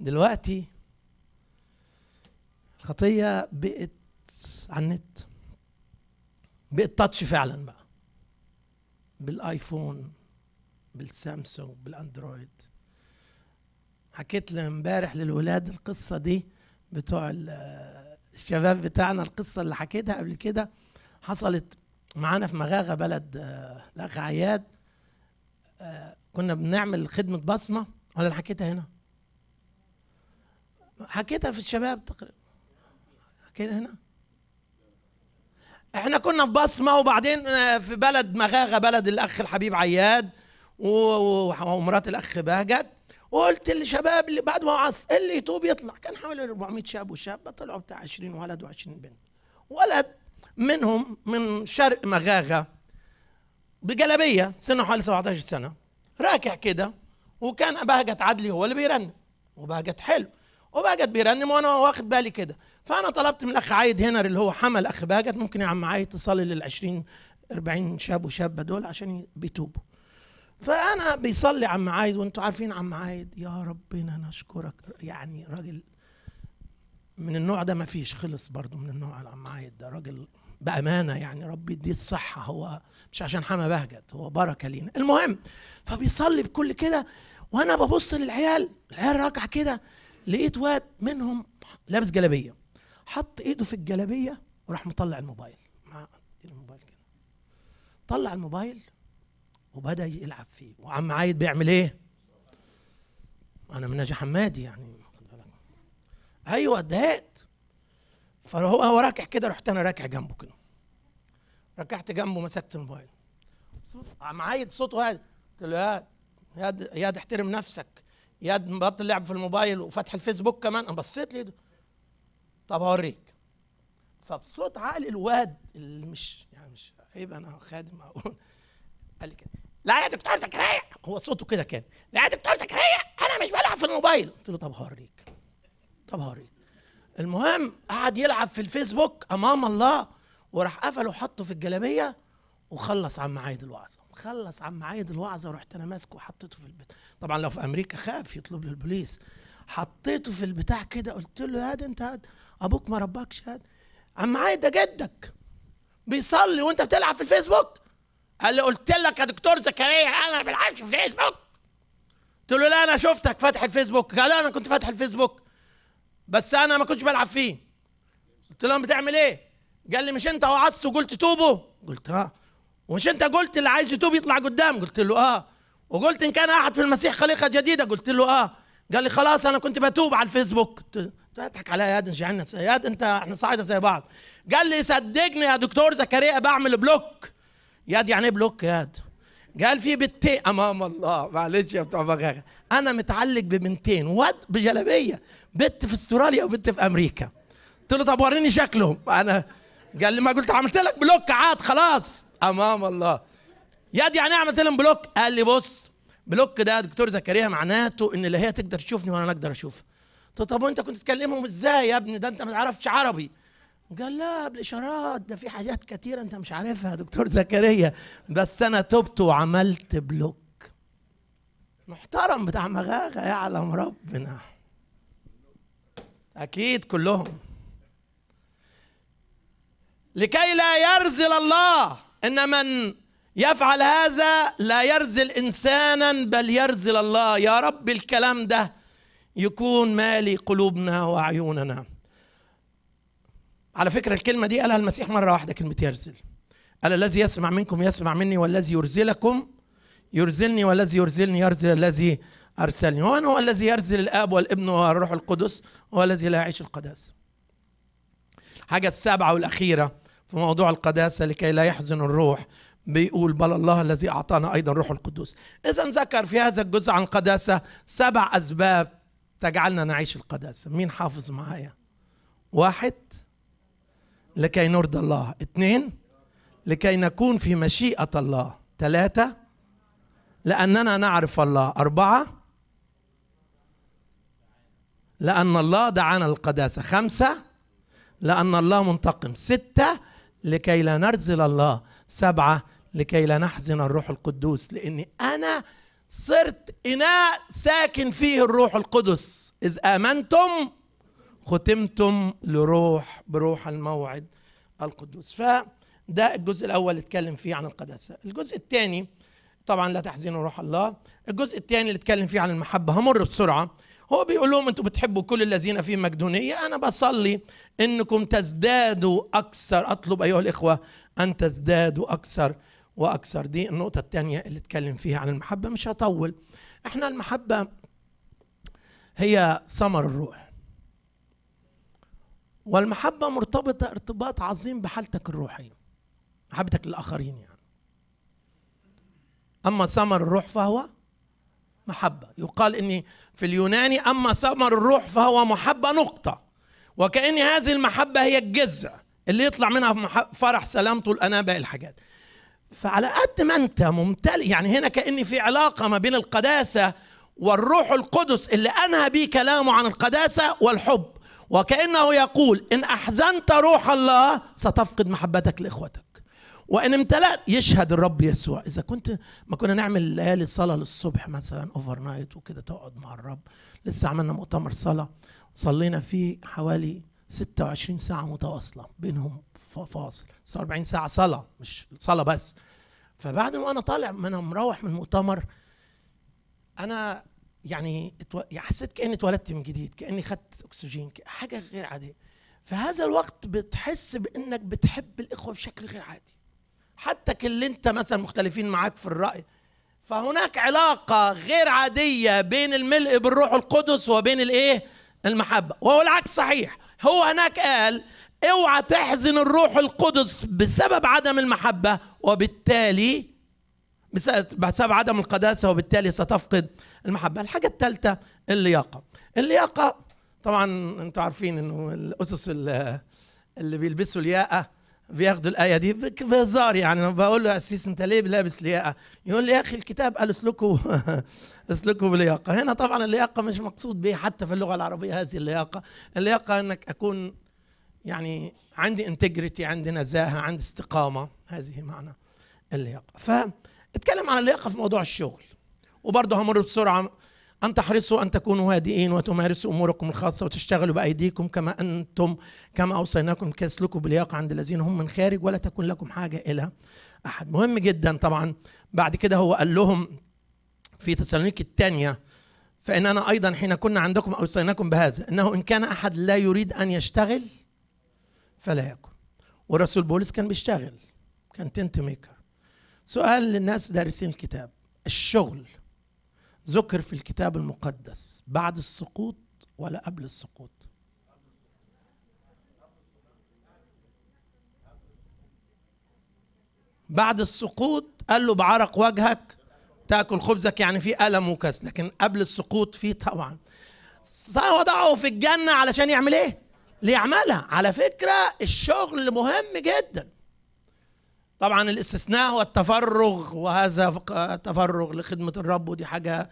دلوقتي الخطيه بقت على النت بالتاتش فعلا بقى بالايفون بالسامسونج بالاندرويد حكيت امبارح للولاد القصه دي بتوع الشباب بتاعنا القصه اللي حكيتها قبل كده حصلت معانا في مغاغه بلد آه، الاخ عياد آه، كنا بنعمل خدمه بصمه ولا اللي حكيتها هنا حكيتها في الشباب تقريبا حكيتها هنا احنا كنا في بصمه وبعدين آه، في بلد مغاغه بلد الاخ الحبيب عياد ومرات الاخ بهجت وقلت للشباب اللي بعد ما عص اللي يتوب يطلع كان حوالي 400 شاب وشابه طلعوا بتاع 20 ولد و20 بنت ولد منهم من شرق مغاغه بجلبيه سنه حوالي 17 سنه راكع كده وكان بهجت عدلي هو اللي بيرنم وبهجت حلو وبهجت بيرنم وانا واخد بالي كده فانا طلبت من الاخ عايد هنا اللي هو حمل اخ باجت ممكن يا عم عايد تصلي لل 20 40 شاب وشابه دول عشان بيتوبوا فانا بيصلي عم عايد وانتم عارفين عم عايد يا ربنا نشكرك يعني راجل من النوع ده ما فيش خلص برضه من النوع عم عايد ده راجل بامانه يعني ربي يديه الصحه هو مش عشان حما بهجت هو بركه لينا المهم فبيصلي بكل كده وانا ببص للعيال العيال راكعه كده لقيت واد منهم لابس جلابيه حط ايده في الجلابيه وراح مطلع الموبايل مع الموبايل كده طلع الموبايل وبدا يلعب فيه وعم عايد بيعمل ايه انا من ناجي حمادي يعني ايوه اتضايقت فهو هو راكع كده رحت انا راكع جنبه كده ركعت جنبه مسكت الموبايل عم عايد صوته هادي قلت له ياد ياد احترم نفسك ياد مبطل لعب في الموبايل وفتح الفيسبوك كمان انا بصيت ليه طب هوريك فبصوت عقل الواد اللي مش يعني مش عيب انا خادم اقول قال لي كده لا يا دكتور زكريا هو صوته كده كان لا يا دكتور زكريا انا مش بلعب في الموبايل قلت له طب هوريك طب هوريك المهم قعد يلعب في الفيسبوك امام الله وراح قفله وحطه في الجلابيه وخلص عم عايد الوعظه خلص عم عايد الوعظه ورحت انا ماسكه وحطيته في البيت طبعا لو في امريكا خاف يطلب للبوليس حطيته في البتاع كده قلت له يا ده انت هاد. ابوك ما رباكش هذا عم عايد ده جدك بيصلي وانت بتلعب في الفيسبوك قال لي قلت لك يا دكتور زكريا انا ما بلعبش في الفيسبوك قلت له لا انا شفتك فاتح الفيسبوك قال انا كنت فاتح الفيسبوك بس انا ما كنتش بلعب فيه قلت له بتعمل ايه قال لي مش انت وعظت وقلت توبه قلت اه ومش انت قلت اللي عايز يتوب يطلع قدام قلت له اه وقلت ان كان احد في المسيح خليقه جديده قلت له اه قال لي خلاص انا كنت بتوب على الفيسبوك قلت تضحك عليا ياد انشعلنا ياد انت احنا صعيده زي بعض قال لي صدقني يا دكتور زكريا بعمل بلوك ياد يعني ايه بلوك ياد قال في بنتين امام الله معلش يا بتوع بغاغه انا متعلق ببنتين واد بجلبيه بنت في استراليا وبنت في امريكا قلت له طب وريني شكلهم انا قال لي ما قلت عملت لك بلوك عاد خلاص امام الله ياد يعني إيه عملت لهم بلوك قال لي بص بلوك ده يا دكتور زكريا معناته ان لا هي تقدر تشوفني ولا انا اقدر اشوفها طب وانت كنت تكلمهم ازاي يا ابني ده انت ما تعرفش عربي قال لا بالاشارات ده في حاجات كتيره انت مش عارفها دكتور زكريا بس انا تبت وعملت بلوك محترم بتاع مغاغه يعلم ربنا اكيد كلهم لكي لا يرزل الله ان من يفعل هذا لا يرزل انسانا بل يرزل الله يا رب الكلام ده يكون مالي قلوبنا وعيوننا على فكرة الكلمة دي قالها المسيح مرة واحدة كلمة يرزل قال الذي يسمع منكم يسمع مني والذي يرزلكم يرزلني والذي يرزلني يرزل الذي أرسلني ومن هو الذي يرزل الآب والابن والروح القدس هو الذي لا يعيش القداس حاجة السابعة والأخيرة في موضوع القداسة لكي لا يحزن الروح بيقول بل الله الذي أعطانا أيضا روح القدس إذا ذكر في هذا الجزء عن القداسة سبع أسباب تجعلنا نعيش القداسة مين حافظ معايا واحد لكي نرضى الله اثنين لكي نكون في مشيئة الله ثلاثة لأننا نعرف الله أربعة لأن الله دعانا القداسة خمسة لأن الله منتقم ستة لكي لا نرزل الله سبعة لكي لا نحزن الروح القدوس لأني أنا صرت إناء ساكن فيه الروح القدس إذ آمنتم ختمتم لروح بروح الموعد القدوس فده الجزء الأول اللي اتكلم فيه عن القداسة الجزء الثاني طبعا لا تحزنوا روح الله الجزء الثاني اللي اتكلم فيه عن المحبة همر بسرعة هو بيقول لهم انتم بتحبوا كل الذين في مقدونية انا بصلي انكم تزدادوا اكثر اطلب ايها الاخوة ان تزدادوا اكثر واكثر دي النقطه الثانيه اللي اتكلم فيها عن المحبه مش هطول احنا المحبه هي ثمر الروح والمحبه مرتبطه ارتباط عظيم بحالتك الروحيه محبتك للاخرين يعني اما ثمر الروح فهو محبه يقال ان في اليوناني اما ثمر الروح فهو محبه نقطه وكأن هذه المحبة هي الجذع اللي يطلع منها فرح سلام طول انا باقي الحاجات فعلى قد ما انت ممتلئ يعني هنا كان في علاقه ما بين القداسه والروح القدس اللي انهى به كلامه عن القداسه والحب وكانه يقول ان احزنت روح الله ستفقد محبتك لاخوتك وان امتلأت يشهد الرب يسوع اذا كنت ما كنا نعمل ليالي صلاه للصبح مثلا اوفر نايت وكده تقعد مع الرب لسه عملنا مؤتمر صلاه صلينا فيه حوالي 26 ساعه متواصله بينهم فاصل 46 ساعه صلاه مش صلاه بس فبعد ما انا طالع ما انا مروح من المؤتمر انا يعني, يعني حسيت كاني اتولدت من جديد كاني خدت اكسجين حاجه غير عاديه في هذا الوقت بتحس بانك بتحب الاخوه بشكل غير عادي حتى اللي انت مثلا مختلفين معاك في الراي فهناك علاقه غير عاديه بين الملء بالروح القدس وبين الايه المحبه وهو العكس صحيح هو هناك قال اوعى تحزن الروح القدس بسبب عدم المحبة وبالتالي بسبب عدم القداسة وبالتالي ستفقد المحبة الحاجة الثالثة اللياقة اللياقة طبعا انتوا عارفين انه الاسس اللي بيلبسوا الياقة بياخدوا الآية دي بهزار يعني أنا بقول له يا أسيس أنت ليه لابس لياقة؟ يقول لي يا أخي الكتاب قال اسلكوا اسلكوا بلياقة، هنا طبعا اللياقة مش مقصود به حتى في اللغة العربية هذه اللياقة، اللياقة أنك أكون يعني عندي انتجريتي عندي نزاهه عندي استقامه هذه معنى اللياقه فاتكلم عن اللياقه في موضوع الشغل وبرضه همر بسرعه أن تحرصوا أن تكونوا هادئين وتمارسوا أموركم الخاصة وتشتغلوا بأيديكم كما أنتم كما أوصيناكم كسلكوا تسلكوا بلياقة عند الذين هم من خارج ولا تكون لكم حاجة إلى أحد مهم جدا طبعا بعد كده هو قال لهم في تسالونيك الثانية فإننا أيضا حين كنا عندكم أوصيناكم بهذا أنه إن كان أحد لا يريد أن يشتغل فلا يكن ورسول بولس كان بيشتغل كان تنت ميكر سؤال للناس دارسين الكتاب الشغل ذكر في الكتاب المقدس بعد السقوط ولا قبل السقوط بعد السقوط قال له بعرق وجهك تاكل خبزك يعني في الم وكاس لكن قبل السقوط في طبعا وضعه في الجنه علشان يعمل ايه ليعملها على فكرة الشغل مهم جدا طبعا الاستثناء هو التفرغ وهذا تفرغ لخدمة الرب ودي حاجة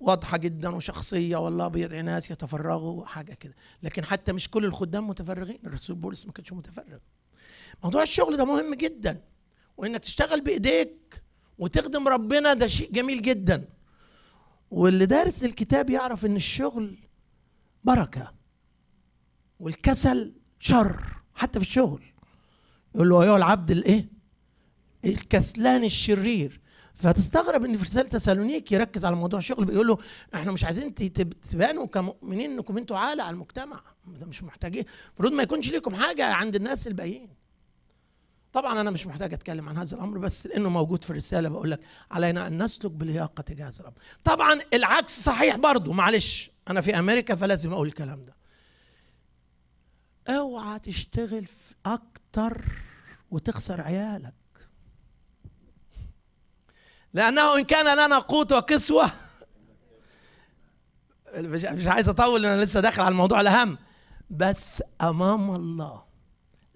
واضحة جدا وشخصية والله بيدعي ناس يتفرغوا وحاجة كده لكن حتى مش كل الخدام متفرغين الرسول بولس ما كانش متفرغ موضوع الشغل ده مهم جدا وانك تشتغل بايديك وتخدم ربنا ده شيء جميل جدا واللي دارس الكتاب يعرف ان الشغل بركه والكسل شر حتى في الشغل يقول له ايها العبد الايه الكسلان الشرير فتستغرب ان في رساله تسالونيك يركز على موضوع الشغل بيقول له احنا مش عايزين تبانوا كمؤمنين انكم انتوا عاله على المجتمع مش محتاجين المفروض ما يكونش ليكم حاجه عند الناس الباقيين طبعا انا مش محتاج اتكلم عن هذا الامر بس لانه موجود في الرساله بقول لك علينا ان نسلك بلياقه تجاه هذا الامر طبعا العكس صحيح برضه معلش انا في امريكا فلازم اقول الكلام ده اوعى تشتغل اكتر وتخسر عيالك لانه ان كان لنا قوت وكسوه مش عايز اطول انا لسه داخل على الموضوع الاهم بس امام الله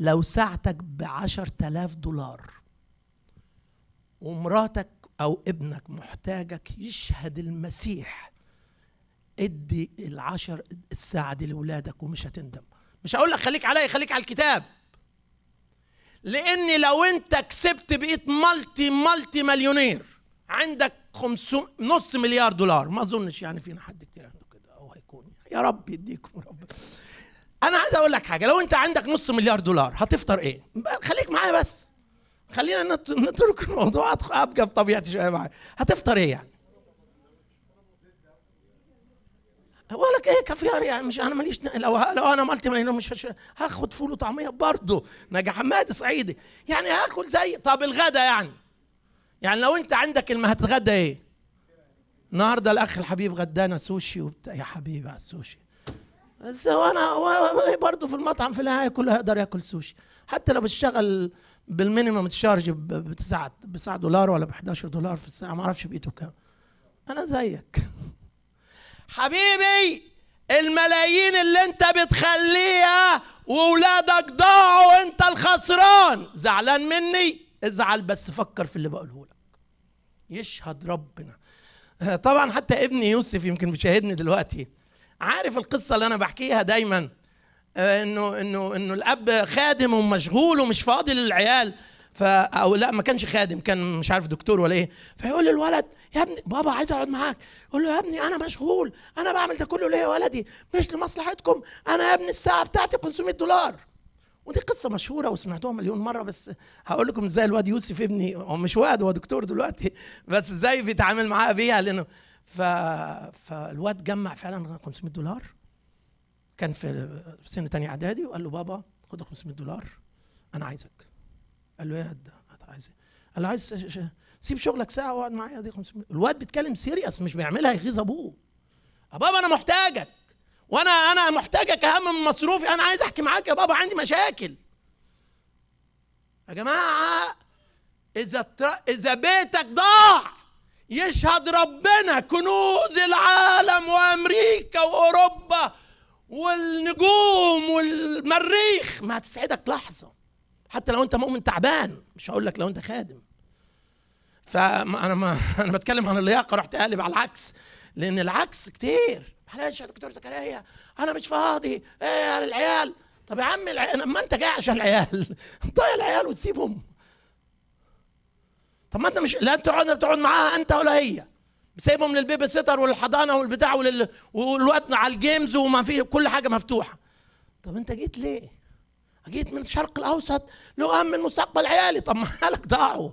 لو ساعتك بعشر تلاف دولار ومراتك او ابنك محتاجك يشهد المسيح ادي العشر الساعة دي لولادك ومش هتندم مش هقول لك خليك عليا خليك على الكتاب لان لو انت كسبت بقيت مالتي مالتي مليونير عندك خمسو... نص مليار دولار ما اظنش يعني فينا حد كتير عنده كده او هيكون يا رب يديكم رب انا عايز اقول لك حاجه لو انت عندك نص مليار دولار هتفطر ايه خليك معايا بس خلينا نترك الموضوع ابقى بطبيعتي شويه معايا هتفطر ايه يعني ولك ايه كافيار يعني مش انا ماليش لو لو انا مالتي مليون مش هاخد فول وطعميه برضه نجا حماد صعيدي يعني هاكل زي طب الغدا يعني يعني لو انت عندك الم هتتغدى ايه؟ النهارده الاخ الحبيب غدانا سوشي وبتاع يا حبيبي على السوشي بس وانا برضه في المطعم في النهايه كله هيقدر ياكل سوشي حتى لو بتشتغل بالمينيمم تشارج بتسعة بتسعة دولار ولا ب 11 دولار في الساعه ما اعرفش بقيته كام انا زيك حبيبي الملايين اللي انت بتخليها وولادك ضاعوا وانت الخسران زعلان مني ازعل بس فكر في اللي بقوله لك يشهد ربنا آه، طبعا حتى ابني يوسف يمكن بيشاهدني دلوقتي عارف القصه اللي انا بحكيها دايما آه، انه انه انه الاب خادم ومشغول ومش فاضي للعيال فا او لا ما كانش خادم كان مش عارف دكتور ولا ايه فيقول للولد يا ابني بابا عايز اقعد معاك قول له يا ابني انا مشغول انا بعمل ده كله ليه يا ولدي مش لمصلحتكم انا يا ابني الساعه بتاعتي 500 دولار ودي قصة مشهورة وسمعتوها مليون مرة بس هقول لكم ازاي الواد يوسف ابني هو مش واد هو دكتور دلوقتي بس ازاي بيتعامل معاها بيها لانه ف... فالواد جمع فعلا 500 دولار كان في سنة تانية اعدادي وقال له بابا خد 500 دولار انا عايزك قال له ايه ده عايز إيه؟ قال له عايز سيب شغلك ساعه واقعد معايا دي 500 الواد بيتكلم سيريس مش بيعملها يغيظ ابوه يا بابا انا محتاجك وانا انا محتاجك اهم من مصروفي انا عايز احكي معاك يا بابا عندي مشاكل يا جماعه اذا تر... اذا بيتك ضاع يشهد ربنا كنوز العالم وامريكا واوروبا والنجوم والمريخ ما هتسعدك لحظه حتى لو انت مؤمن تعبان مش هقول لك لو انت خادم فانا ما انا بتكلم عن اللياقه رحت قالب على العكس لان العكس كتير معلش يا دكتور زكريا انا مش فاضي ايه يا العيال طب يا عم العيال ما انت جاي عشان العيال ضيع العيال وتسيبهم طب ما انت مش لا تقعد تقعد معاها انت ولا هي سايبهم للبيبي سيتر والحضانه والبتاع ولل... والوقت على الجيمز وما في كل حاجه مفتوحه طب انت جيت ليه؟ جيت من الشرق الاوسط له مستقبل عيالي طب ما حالك ضاعوا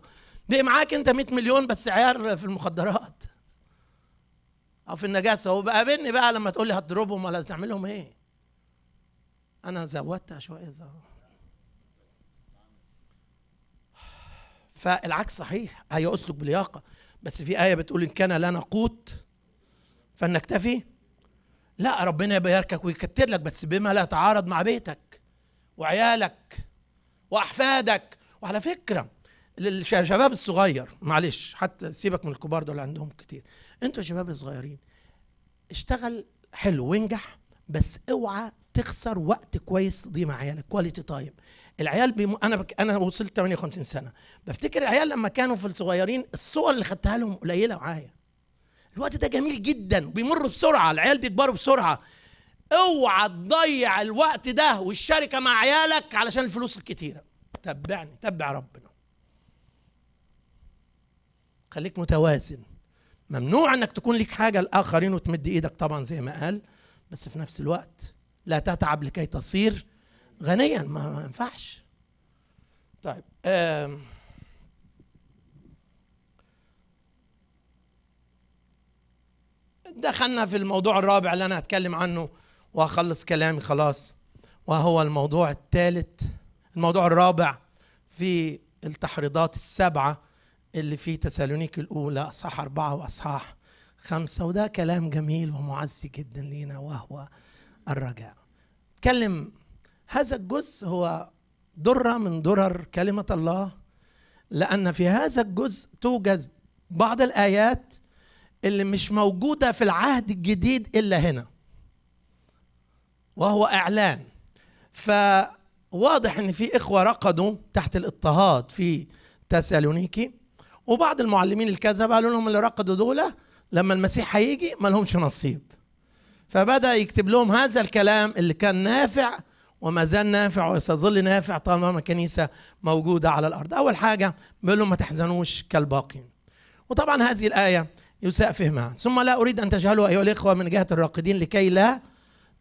بقي معاك انت 100 مليون بس عيار في المخدرات او في النجاسه وبقابلني بقى لما تقول لي هتضربهم ولا تعملهم ايه انا زودت شويه زود. فالعكس صحيح هي آية اسلك بلياقه بس في ايه بتقول ان كان لنا قوت فلنكتفي لا ربنا يباركك ويكتر لك بس بما لا يتعارض مع بيتك وعيالك واحفادك وعلى فكره للشباب الصغير معلش حتى سيبك من الكبار دول عندهم كتير انتوا يا شباب الصغيرين اشتغل حلو وانجح بس اوعى تخسر وقت كويس تضيع مع عيالك كواليتي تايم العيال بيم... انا بك... انا وصلت 58 سنه بفتكر العيال لما كانوا في الصغيرين الصور اللي خدتها لهم قليله معايا الوقت ده جميل جدا بيمر بسرعه العيال بيكبروا بسرعه اوعى تضيع الوقت ده والشركه مع عيالك علشان الفلوس الكتيره تبعني تبع ربنا خليك متوازن ممنوع انك تكون ليك حاجه الاخرين وتمد ايدك طبعا زي ما قال بس في نفس الوقت لا تتعب لكي تصير غنيا ما ينفعش طيب آم. دخلنا في الموضوع الرابع اللي انا هتكلم عنه وهخلص كلامي خلاص وهو الموضوع الثالث الموضوع الرابع في التحريضات السبعه اللي في تسالونيك الأولى أصحاح أربعة وأصحاح خمسة وده كلام جميل ومعزي جدا لينا وهو الرجاء تكلم هذا الجزء هو درة من درر كلمة الله لأن في هذا الجزء توجد بعض الآيات اللي مش موجودة في العهد الجديد إلا هنا وهو إعلان فواضح إن في إخوة رقدوا تحت الاضطهاد في تسالونيكي وبعض المعلمين الكذبه قالوا لهم اللي رقدوا دول لما المسيح هيجي ما لهمش نصيب فبدا يكتب لهم هذا الكلام اللي كان نافع وما زال نافع وسيظل نافع طالما الكنيسه موجوده على الارض اول حاجه بيقول لهم ما تحزنوش كالباقين وطبعا هذه الايه يساء فهمها ثم لا اريد ان تجهلوا ايها الاخوه من جهه الراقدين لكي لا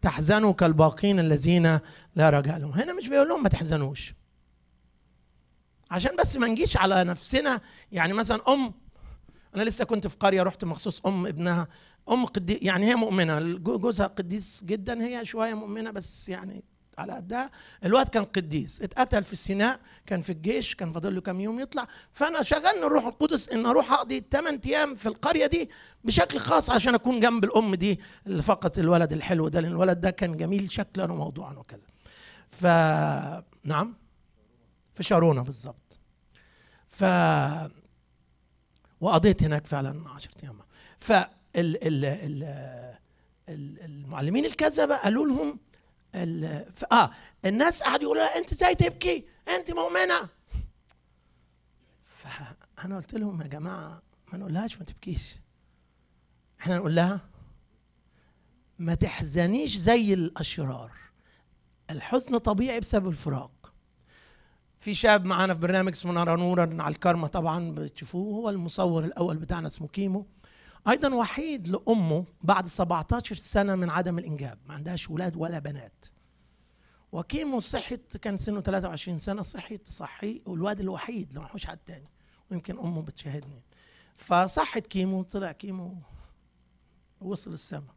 تحزنوا كالباقين الذين لا رجاء لهم هنا مش بيقول لهم ما تحزنوش عشان بس ما نجيش على نفسنا يعني مثلا ام انا لسه كنت في قريه رحت مخصوص ام ابنها ام قدي يعني هي مؤمنه جوزها قديس جدا هي شويه مؤمنه بس يعني على قدها الواد كان قديس اتقتل في سيناء كان في الجيش كان فاضل له كام يوم يطلع فانا شغلني الروح القدس ان اروح اقضي 8 ايام في القريه دي بشكل خاص عشان اكون جنب الام دي اللي فقط الولد الحلو ده لان الولد ده كان جميل شكلا وموضوعا وكذا ف نعم في شارونه بالظبط ف وقضيت هناك فعلا 10 ايام ف ال ال المعلمين الكذبه قالوا لهم اه الناس قعدوا يقولوا انت ازاي تبكي انت مؤمنه فانا قلت لهم يا جماعه ما نقولهاش ما تبكيش احنا نقول لها ما تحزنيش زي الاشرار الحزن طبيعي بسبب الفراق في شاب معانا في برنامج اسمه نارا نورا على الكارما طبعا بتشوفوه هو المصور الأول بتاعنا اسمه كيمو أيضا وحيد لأمه بعد 17 سنة من عدم الإنجاب ما عندهاش ولاد ولا بنات وكيمو صحت كان سنه 23 سنة صحت صحي والواد الوحيد لو حوش حد تاني ويمكن أمه بتشاهدني فصحت كيمو طلع كيمو وصل السما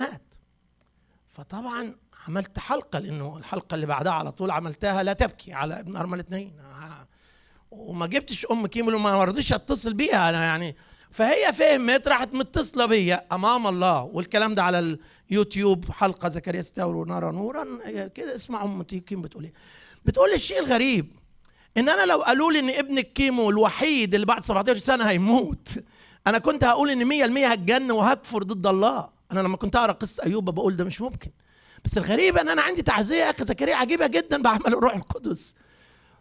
مات فطبعا عملت حلقه لانه الحلقه اللي بعدها على طول عملتها لا تبكي على ابن ارمل اثنين آه. وما جبتش ام كيمل وما رضيتش اتصل بيها انا يعني فهي فهمت راحت متصله بيا امام الله والكلام ده على اليوتيوب حلقه زكريا ستاور ونارا نورا كده اسمع ام كيم بتقول ايه بتقول الشيء الغريب ان انا لو قالوا لي ان ابن الكيمو الوحيد اللي بعد 17 سنه هيموت انا كنت هقول ان 100% هتجن وهكفر ضد الله انا لما كنت اقرا قصه ايوب بقول ده مش ممكن بس الغريب ان انا عندي تعزيه اخي زكريا عجيبه جدا بعمل الروح القدس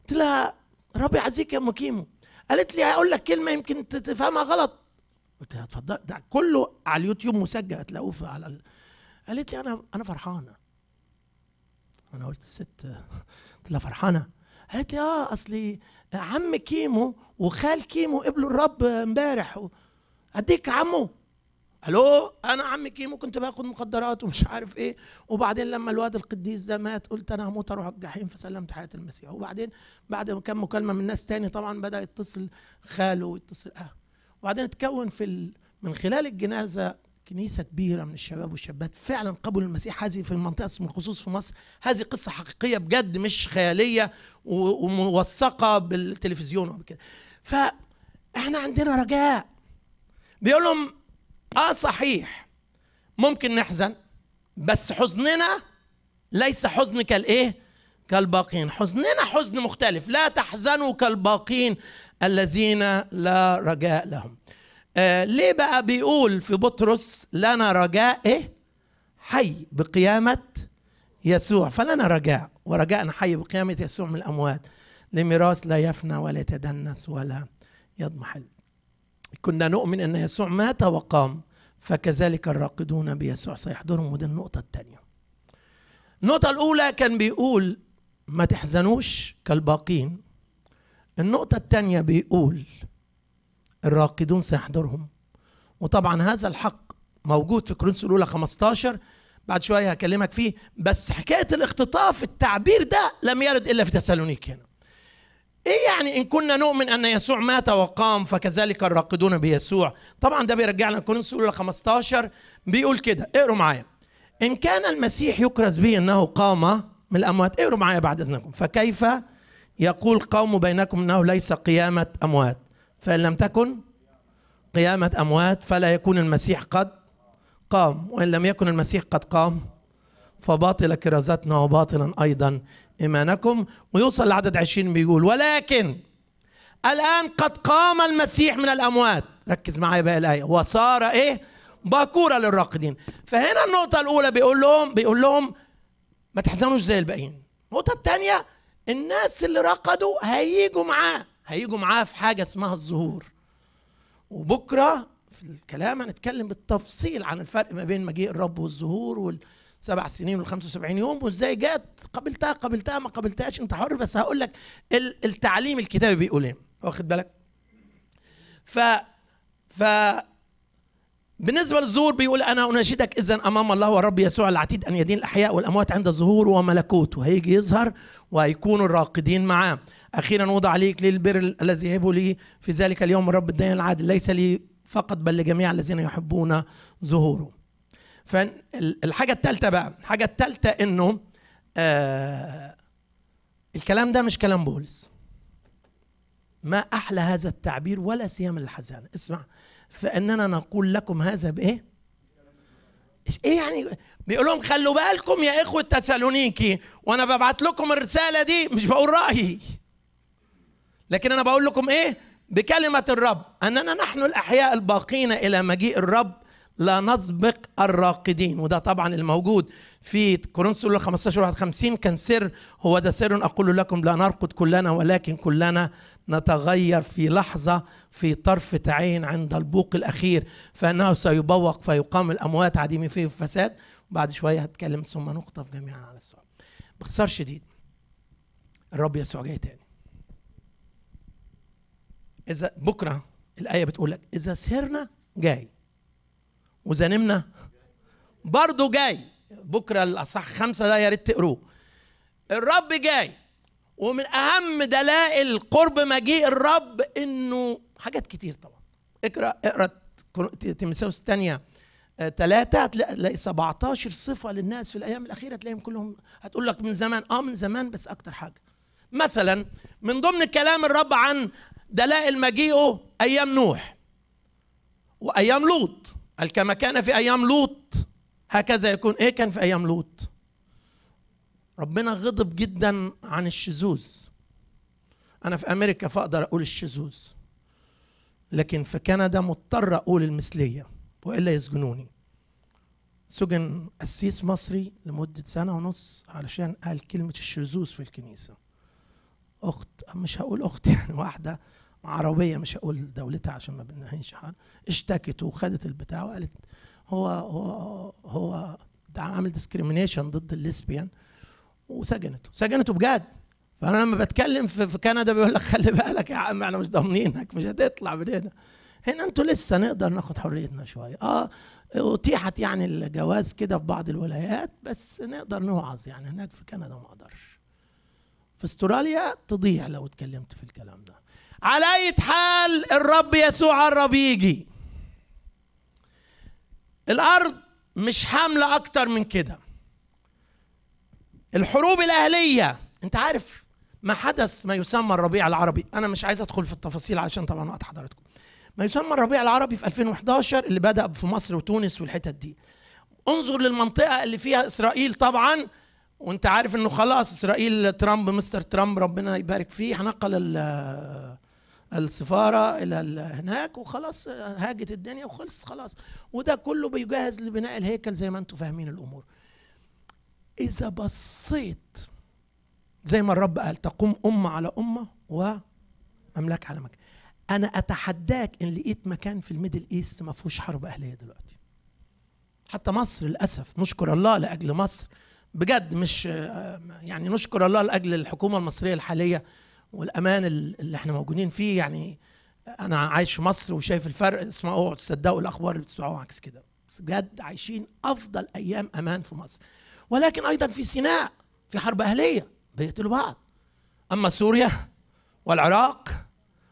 قلت لها ربي يعزيك يا ام كيمو قالت لي هقول لك كلمه يمكن تفهمها غلط قلت لها اتفضل ده كله على اليوتيوب مسجل هتلاقوه على ال... قالت لي انا انا فرحانه انا قلت الست قلت لها فرحانه قالت لي اه اصلي عم كيمو وخال كيمو قبلوا الرب امبارح اديك عمه الو انا عم كيمو كنت باخد مخدرات ومش عارف ايه وبعدين لما الواد القديس ده مات قلت انا هموت اروح الجحيم فسلمت حياه المسيح وبعدين بعد كم مكالمه من ناس تاني طبعا بدا يتصل خاله ويتصل اه وبعدين اتكون في ال... من خلال الجنازه كنيسه كبيره من الشباب والشابات فعلا قبل المسيح هذه في المنطقه بالخصوص في مصر هذه قصه حقيقيه بجد مش خياليه وموثقه بالتلفزيون وكده فاحنا عندنا رجاء بيقول لهم اه صحيح ممكن نحزن بس حزننا ليس حزن كالايه كالباقين حزننا حزن مختلف لا تحزنوا كالباقين الذين لا رجاء لهم آه ليه بقى بيقول في بطرس لنا رجاء ايه حي بقيامة يسوع فلنا رجاء ورجاءنا حي بقيامة يسوع من الأموات لميراث لا يفنى ولا يتدنس ولا يضمحل كنا نؤمن أن يسوع مات وقام فكذلك الراقدون بيسوع سيحضرهم ودي النقطة الثانية النقطة الأولى كان بيقول ما تحزنوش كالباقين النقطة الثانية بيقول الراقدون سيحضرهم وطبعا هذا الحق موجود في كورنثوس الأولى 15 بعد شوية هكلمك فيه بس حكاية الاختطاف التعبير ده لم يرد إلا في تسالونيك هنا ايه يعني ان كنا نؤمن ان يسوع مات وقام فكذلك الراقدون بيسوع طبعا ده بيرجعنا لكورنثوس الاولى 15 بيقول كده اقروا معايا ان كان المسيح يكرز به انه قام من الاموات اقروا معايا بعد اذنكم فكيف يقول قوم بينكم انه ليس قيامه اموات فان لم تكن قيامه اموات فلا يكون المسيح قد قام وان لم يكن المسيح قد قام فباطل كرازتنا وباطلا ايضا إيمانكم ويوصل لعدد 20 بيقول ولكن الآن قد قام المسيح من الأموات ركز معايا بقى الآية وصار إيه باكورة للراقدين فهنا النقطة الأولى بيقول لهم بيقول لهم ما تحزنوش زي الباقيين النقطة الثانية الناس اللي رقدوا هيجوا معاه هيجوا معاه في حاجة اسمها الظهور وبكرة في الكلام هنتكلم بالتفصيل عن الفرق ما بين مجيء الرب والظهور وال... سبع سنين و75 يوم وازاي جت قبلتها قبلتها ما قبلتهاش انت حر بس هقول لك التعليم الكتابي بيقول ايه واخد بالك ف ف بالنسبة للظهور بيقول أنا أناشدك إذا أمام الله ورب يسوع العتيد أن يدين الأحياء والأموات عند ظهور وملكوت وهيجي يظهر وهيكون الراقدين معاه أخيرا وضع عليك للبر الذي يهبه لي في ذلك اليوم الرب الدين العادل ليس لي فقط بل لجميع الذين يحبون ظهوره فالحاجه الثالثه بقى الحاجه الثالثه انه آه الكلام ده مش كلام بولس ما احلى هذا التعبير ولا سيما الحزان اسمع فاننا نقول لكم هذا بايه ايه يعني بيقول لهم خلوا بالكم يا اخوه تسالونيكي وانا ببعت لكم الرساله دي مش بقول رايي لكن انا بقول لكم ايه بكلمه الرب اننا نحن الاحياء الباقين الى مجيء الرب لا نسبق الراقدين وده طبعا الموجود في كورنثوس الاولى 15 51 كان سر هو ده سر اقول لكم لا نرقد كلنا ولكن كلنا نتغير في لحظه في طرفه عين عند البوق الاخير فانه سيبوق فيقام الاموات عديم فيه الفساد بعد شويه هتكلم ثم نقطف جميعا على السؤال باختصار شديد الرب يسوع جاي تاني اذا بكره الايه بتقول لك اذا سهرنا جاي وإذا نمنا برضه جاي بكرة الأصح خمسة ده يا ريت تقروه الرب جاي ومن أهم دلائل قرب مجيء الرب إنه حاجات كتير طبعا اقرأ اقرأ تيمساوس الثانية ثلاثة آه، هتلاقي 17 صفة للناس في الأيام الأخيرة تلاقيهم كلهم هتقول لك من زمان أه من زمان بس أكتر حاجة مثلا من ضمن كلام الرب عن دلائل مجيئه أيام نوح وأيام لوط قال كما كان في ايام لوط هكذا يكون ايه كان في ايام لوط ربنا غضب جدا عن الشذوذ انا في امريكا فاقدر اقول الشذوذ لكن في كندا مضطر اقول المثليه والا يسجنوني سجن قسيس مصري لمده سنه ونص علشان قال كلمه الشذوذ في الكنيسه اخت مش هقول اخت يعني واحده عربيه مش هقول دولتها عشان ما بنهينش حد اشتكت وخدت البتاع وقالت هو هو هو ده عامل ديسكريميشن ضد الليسبيان وسجنته سجنته بجد فانا لما بتكلم في, في كندا بيقول لك خلي بالك يا عم احنا مش ضامنينك مش هتطلع من هنا هنا انتوا لسه نقدر ناخد حريتنا شويه اه اتيحت يعني الجواز كده في بعض الولايات بس نقدر نوعظ يعني هناك في كندا ما اقدرش في استراليا تضيع لو اتكلمت في الكلام ده على أي حال الرب يسوع الرب يجي الأرض مش حاملة أكتر من كده الحروب الأهلية أنت عارف ما حدث ما يسمى الربيع العربي أنا مش عايز أدخل في التفاصيل عشان طبعا وقت حضراتكم ما يسمى الربيع العربي في 2011 اللي بدأ في مصر وتونس والحتت دي انظر للمنطقة اللي فيها إسرائيل طبعا وانت عارف انه خلاص اسرائيل ترامب مستر ترامب ربنا يبارك فيه هنقل السفاره الى هناك وخلاص هاجت الدنيا وخلص خلاص وده كله بيجهز لبناء الهيكل زي ما انتم فاهمين الامور اذا بصيت زي ما الرب قال تقوم امه على امه ومملكه على مكان انا اتحداك ان لقيت مكان في الميدل ايست ما فيهوش حرب اهليه دلوقتي حتى مصر للاسف نشكر الله لاجل مصر بجد مش آه، يعني نشكر الله لاجل الحكومه المصريه الحاليه والامان اللي احنا موجودين فيه يعني انا عايش في مصر وشايف الفرق اسمعوا تصدقوا الاخبار اللي بتسمعوها عكس كده بس بجد عايشين افضل ايام امان في مصر ولكن ايضا في سيناء في حرب اهليه بيقتلوا بعض اما سوريا والعراق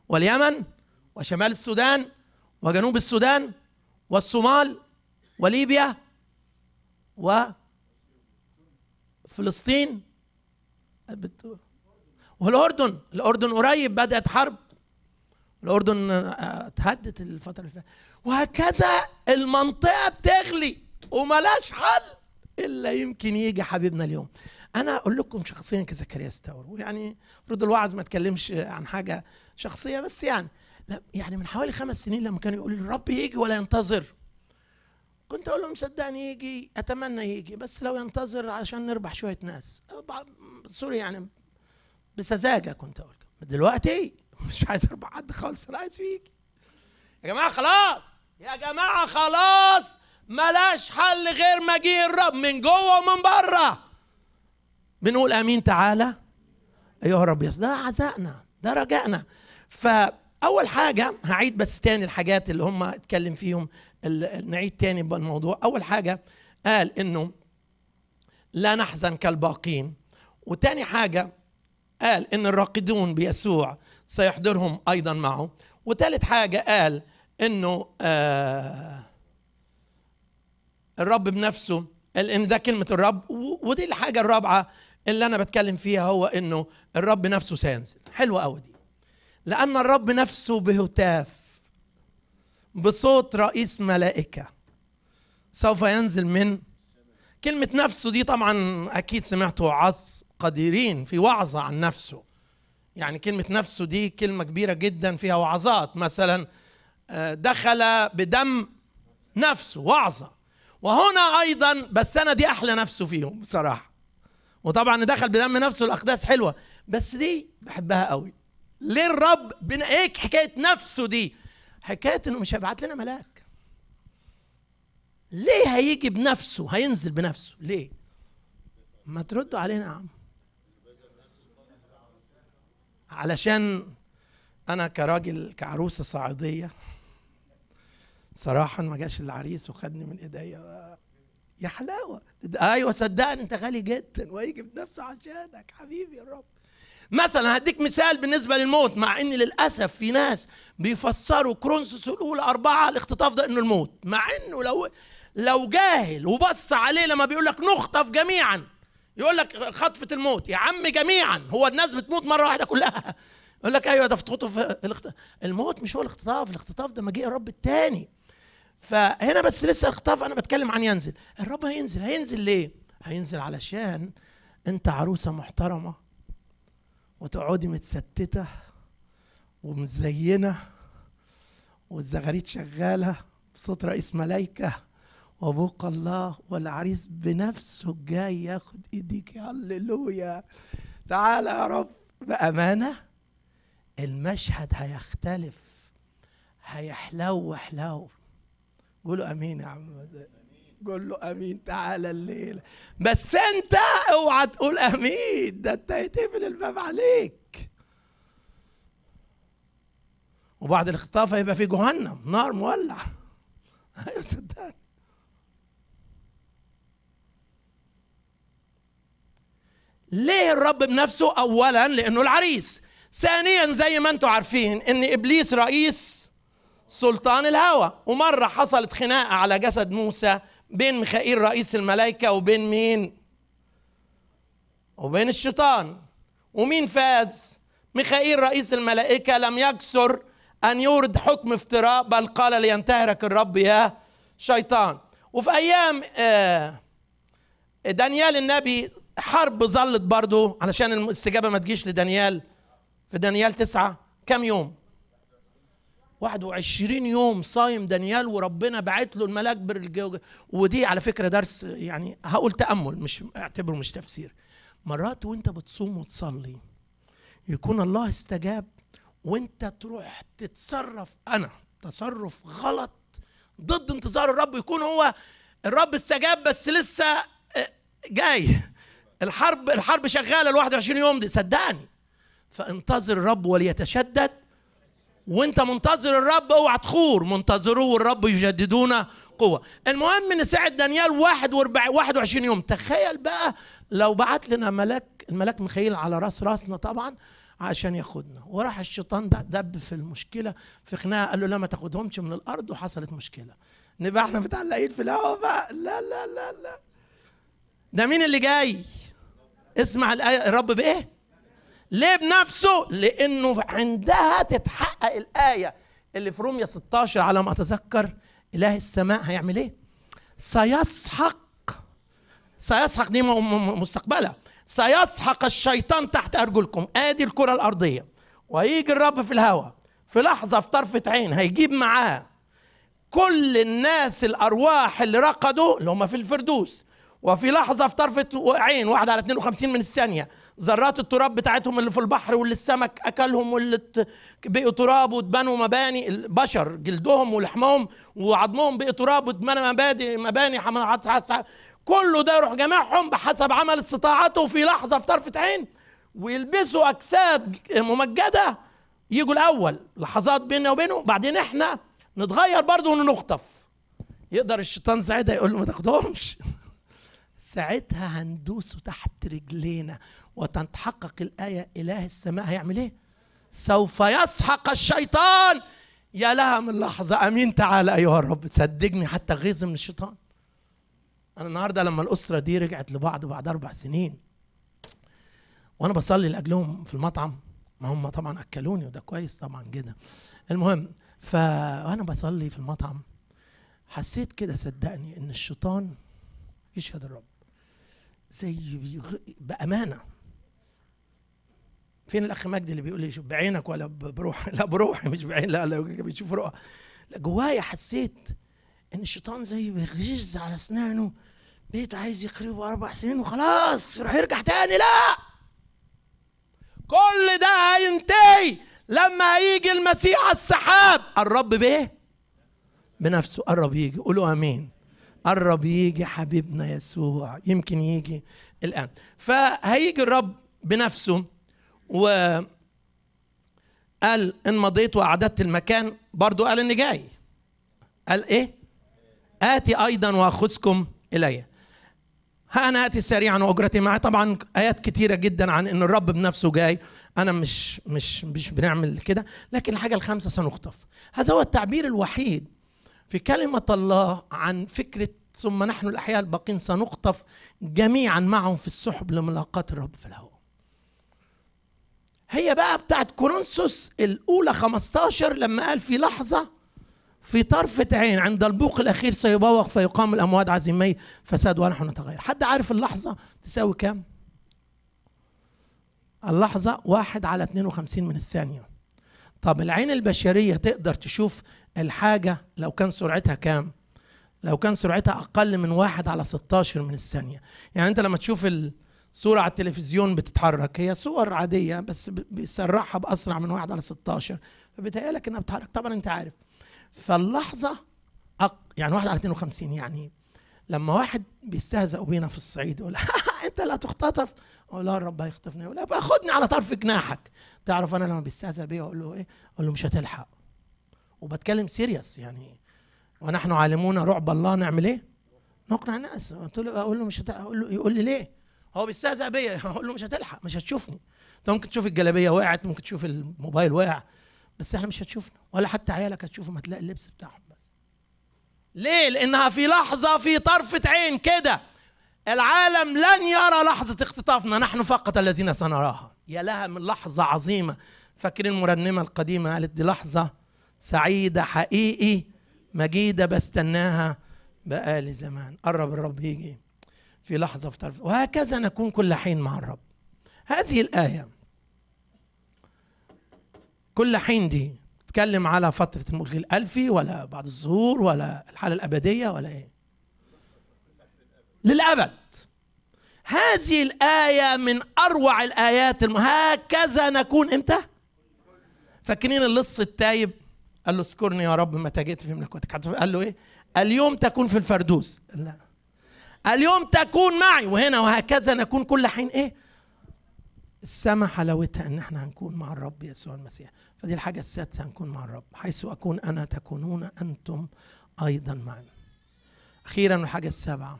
واليمن وشمال السودان وجنوب السودان والصومال وليبيا وفلسطين والاردن الاردن قريب بدات حرب الاردن آه، اتهدت الفتره اللي فاتت وهكذا المنطقه بتغلي وملاش حل الا يمكن يجي حبيبنا اليوم انا اقول لكم شخصيا كزكريا ستاور ويعني رد الوعظ ما اتكلمش عن حاجه شخصيه بس يعني يعني من حوالي خمس سنين لما كانوا يقولوا الرب يجي ولا ينتظر كنت اقول لهم صدقني يجي اتمنى يجي بس لو ينتظر عشان نربح شويه ناس أه، سوري يعني بسذاجه كنت اقول دلوقتي مش عايز اربع حد خالص انا عايز فيك يا جماعه خلاص يا جماعه خلاص ملاش حل غير مجيء الرب من جوه ومن بره بنقول امين تعالى ايها الرب يسوع ده عزائنا ده رجائنا فاول حاجه هعيد بس تاني الحاجات اللي هم اتكلم فيهم نعيد تاني بالموضوع اول حاجه قال انه لا نحزن كالباقين وتاني حاجه قال ان الراقدون بيسوع سيحضرهم ايضا معه وثالث حاجه قال انه آه الرب بنفسه قال ان ده كلمه الرب ودي الحاجه الرابعه اللي انا بتكلم فيها هو انه الرب نفسه سينزل حلوه قوي دي لان الرب نفسه بهتاف بصوت رئيس ملائكه سوف ينزل من كلمة نفسه دي طبعا أكيد سمعتوا عص قديرين في وعظة عن نفسه يعني كلمة نفسه دي كلمة كبيرة جدا فيها وعظات مثلا آه، دخل بدم نفسه وعظة وهنا أيضا بس أنا دي أحلى نفسه فيهم بصراحة وطبعا دخل بدم نفسه الأقداس حلوة بس دي بحبها قوي ليه الرب بنا ايه حكاية نفسه دي حكاية انه مش هيبعت لنا ملاك ليه هيجي بنفسه هينزل بنفسه ليه ما تردوا علينا يا عم علشان انا كراجل كعروسه صعيديه صراحه ما جاش العريس وخدني من ايديا يا حلاوه ايوه صدقني انت غالي جدا ويجي نفسه عشانك حبيبي يا رب مثلا هديك مثال بالنسبه للموت مع ان للاسف في ناس بيفسروا كرونسوس الاولى اربعه الاختطاف ده انه الموت مع انه لو لو جاهل وبص عليه لما بيقول لك نخطف جميعا يقول لك خطفه الموت يا عم جميعا هو الناس بتموت مره واحده كلها يقول لك ايوه ده في الاخت... الموت مش هو الاختطاف الاختطاف ده مجيء الرب التاني فهنا بس لسه الاختطاف انا بتكلم عن ينزل الرب هينزل هينزل ليه هينزل علشان انت عروسه محترمه وتقعدي متستته ومزينه والزغاريت شغاله بصوت رئيس ملايكه وابوك الله والعريس بنفسه جاي ياخد ايديك هللويا تعالى يا رب بامانه المشهد هيختلف هيحلو حلو قولوا امين يا عم قول له امين تعالى الليله بس انت اوعى تقول امين ده انت هيتقفل الباب عليك وبعد الخطافه يبقى في جهنم نار مولع ايوه صدقني ليه الرب بنفسه اولا لانه العريس ثانيا زي ما انتم عارفين ان ابليس رئيس سلطان الهوى ومره حصلت خناقه على جسد موسى بين ميخائيل رئيس الملائكه وبين مين وبين الشيطان ومين فاز ميخائيل رئيس الملائكه لم يكسر ان يورد حكم افتراء بل قال لينتهرك الرب يا شيطان وفي ايام آه، دانيال النبي حرب ظلت برضو علشان الاستجابة ما تجيش لدانيال في دانيال تسعة كم يوم 21 يوم صايم دانيال وربنا بعت له الملاك بالجوجة ودي على فكرة درس يعني هقول تأمل مش اعتبره مش تفسير مرات وانت بتصوم وتصلي يكون الله استجاب وانت تروح تتصرف انا تصرف غلط ضد انتظار الرب يكون هو الرب استجاب بس لسه آه، جاي الحرب الحرب شغاله ال 21 يوم دي صدقني فانتظر الرب وليتشدد وانت منتظر الرب اوعى تخور منتظروه والرب يجددون قوه المهم من ساعه دانيال 21 يوم تخيل بقى لو بعت لنا ملاك الملاك مخيل على راس راسنا طبعا عشان ياخدنا وراح الشيطان ده دب في المشكله في خناقه قال له لا ما تاخدهمش من الارض وحصلت مشكله نبقى احنا متعلقين في الهواء بقى لا لا لا لا ده مين اللي جاي اسمع الآية الرب بإيه؟ ليه بنفسه؟ لأنه عندها تتحقق الآية اللي في رومية 16 على ما أتذكر إله السماء هيعمل إيه؟ سيسحق سيسحق دي مستقبلة سيسحق الشيطان تحت أرجلكم آدي الكرة الأرضية وهيجي الرب في الهواء في لحظة في طرفة عين هيجيب معاه كل الناس الأرواح اللي رقدوا اللي هم في الفردوس وفي لحظه في طرفه عين واحده على 52 من الثانيه ذرات التراب بتاعتهم اللي في البحر واللي السمك اكلهم واللي بقوا تراب واتبنوا مباني البشر جلدهم ولحمهم وعظمهم بقوا تراب واتبنى مباني مباني كله ده يروح جميعهم بحسب عمل استطاعته في لحظه في طرفه عين ويلبسوا اجساد ممجده يجوا الاول لحظات بيننا وبينه بعدين احنا نتغير برضه ونخطف يقدر الشيطان ساعتها يقول له ما تاخدهمش ساعتها هندوس تحت رجلينا وتتحقق الآية إله السماء هيعمل إيه؟ سوف يسحق الشيطان يا لها من لحظة أمين تعالى أيها الرب صدقني حتى غيظ من الشيطان أنا النهاردة لما الأسرة دي رجعت لبعض بعد أربع سنين وأنا بصلي لأجلهم في المطعم ما هم طبعا أكلوني وده كويس طبعا كده المهم فأنا بصلي في المطعم حسيت كده صدقني إن الشيطان يشهد الرب زي بيغ... بامانه فين الاخ مجدي اللي بيقول لي شوف بعينك ولا بروح لا بروحي مش بعين لا لا بيشوف رؤى لا جوايا حسيت ان الشيطان زي بيغز على اسنانه بيت عايز يقربه اربع سنين وخلاص يروح يرجع تاني لا كل ده هينتهي لما هيجي المسيح على السحاب الرب بيه بنفسه قرب يجي قولوا امين قرب يجي حبيبنا يسوع يمكن يجي الآن فهيجي الرب بنفسه و قال إن مضيت وأعددت المكان برضو قال إني جاي قال إيه آتي أيضا وأخذكم إليّ ها أنا آتي سريعا وأجرتي معي طبعا آيات كتيرة جدا عن أن الرب بنفسه جاي أنا مش مش مش بنعمل كده لكن الحاجة الخامسة سنخطف هذا هو التعبير الوحيد في كلمة الله عن فكرة ثم نحن الأحياء الباقين سنخطف جميعا معهم في السحب لملاقاة الرب في الهواء هي بقى بتاعت كورنثوس الأولى 15 لما قال في لحظة في طرفة عين عند البوق الأخير سيبوق فيقام الأموات عزيمي فساد ونحن نتغير حد عارف اللحظة تساوي كام؟ اللحظة واحد على 52 من الثانية طب العين البشرية تقدر تشوف الحاجة لو كان سرعتها كام لو كان سرعتها أقل من واحد على 16 من الثانية يعني أنت لما تشوف الصورة على التلفزيون بتتحرك هي صور عادية بس بيسرعها بأسرع من واحد على 16 فبيتهيألك إنها بتتحرك طبعا أنت عارف فاللحظة أق... يعني واحد على 52 يعني لما واحد بيستهزأ بينا في الصعيد يقول انت لا تختطف اقول لا الرب هيخطفني يقول لا خدني على طرف جناحك تعرف انا لما بيستهزأ بيا اقول له ايه اقول له مش هتلحق وبتكلم سيريس يعني ونحن عالمون رعب الله نعمل ايه؟ نقنع الناس قلت له اقول له مش هت... اقول له يقول لي ليه؟ هو بيستهزأ بيا اقول له مش هتلحق مش هتشوفني انت ممكن تشوف الجلابيه وقعت ممكن تشوف الموبايل وقع بس احنا مش هتشوفنا ولا حتى عيالك هتشوفهم هتلاقي اللبس بتاعهم بس ليه؟ لانها في لحظه في طرفه عين كده العالم لن يرى لحظة اختطافنا نحن فقط الذين سنراها يا لها من لحظة عظيمة فاكرين المرنمة القديمة قالت دي لحظة سعيدة حقيقي مجيدة بستناها بقالي زمان قرب الرب يجي في لحظة في طرف وهكذا نكون كل حين مع الرب هذه الآية كل حين دي تكلم على فترة الملك الألفي ولا بعد الظهور ولا الحالة الأبدية ولا إيه للأبد هذه الآية من أروع الآيات الم... هكذا نكون إمتى فاكرين اللص التايب قال له اذكرني يا رب متى جئت في ملكوتك قال له ايه اليوم تكون في الفردوس لا اليوم تكون معي وهنا وهكذا نكون كل حين ايه السماء حلاوتها ان احنا هنكون مع الرب يسوع المسيح فدي الحاجه السادسه هنكون مع الرب حيث اكون انا تكونون انتم ايضا معنا اخيرا الحاجه السابعه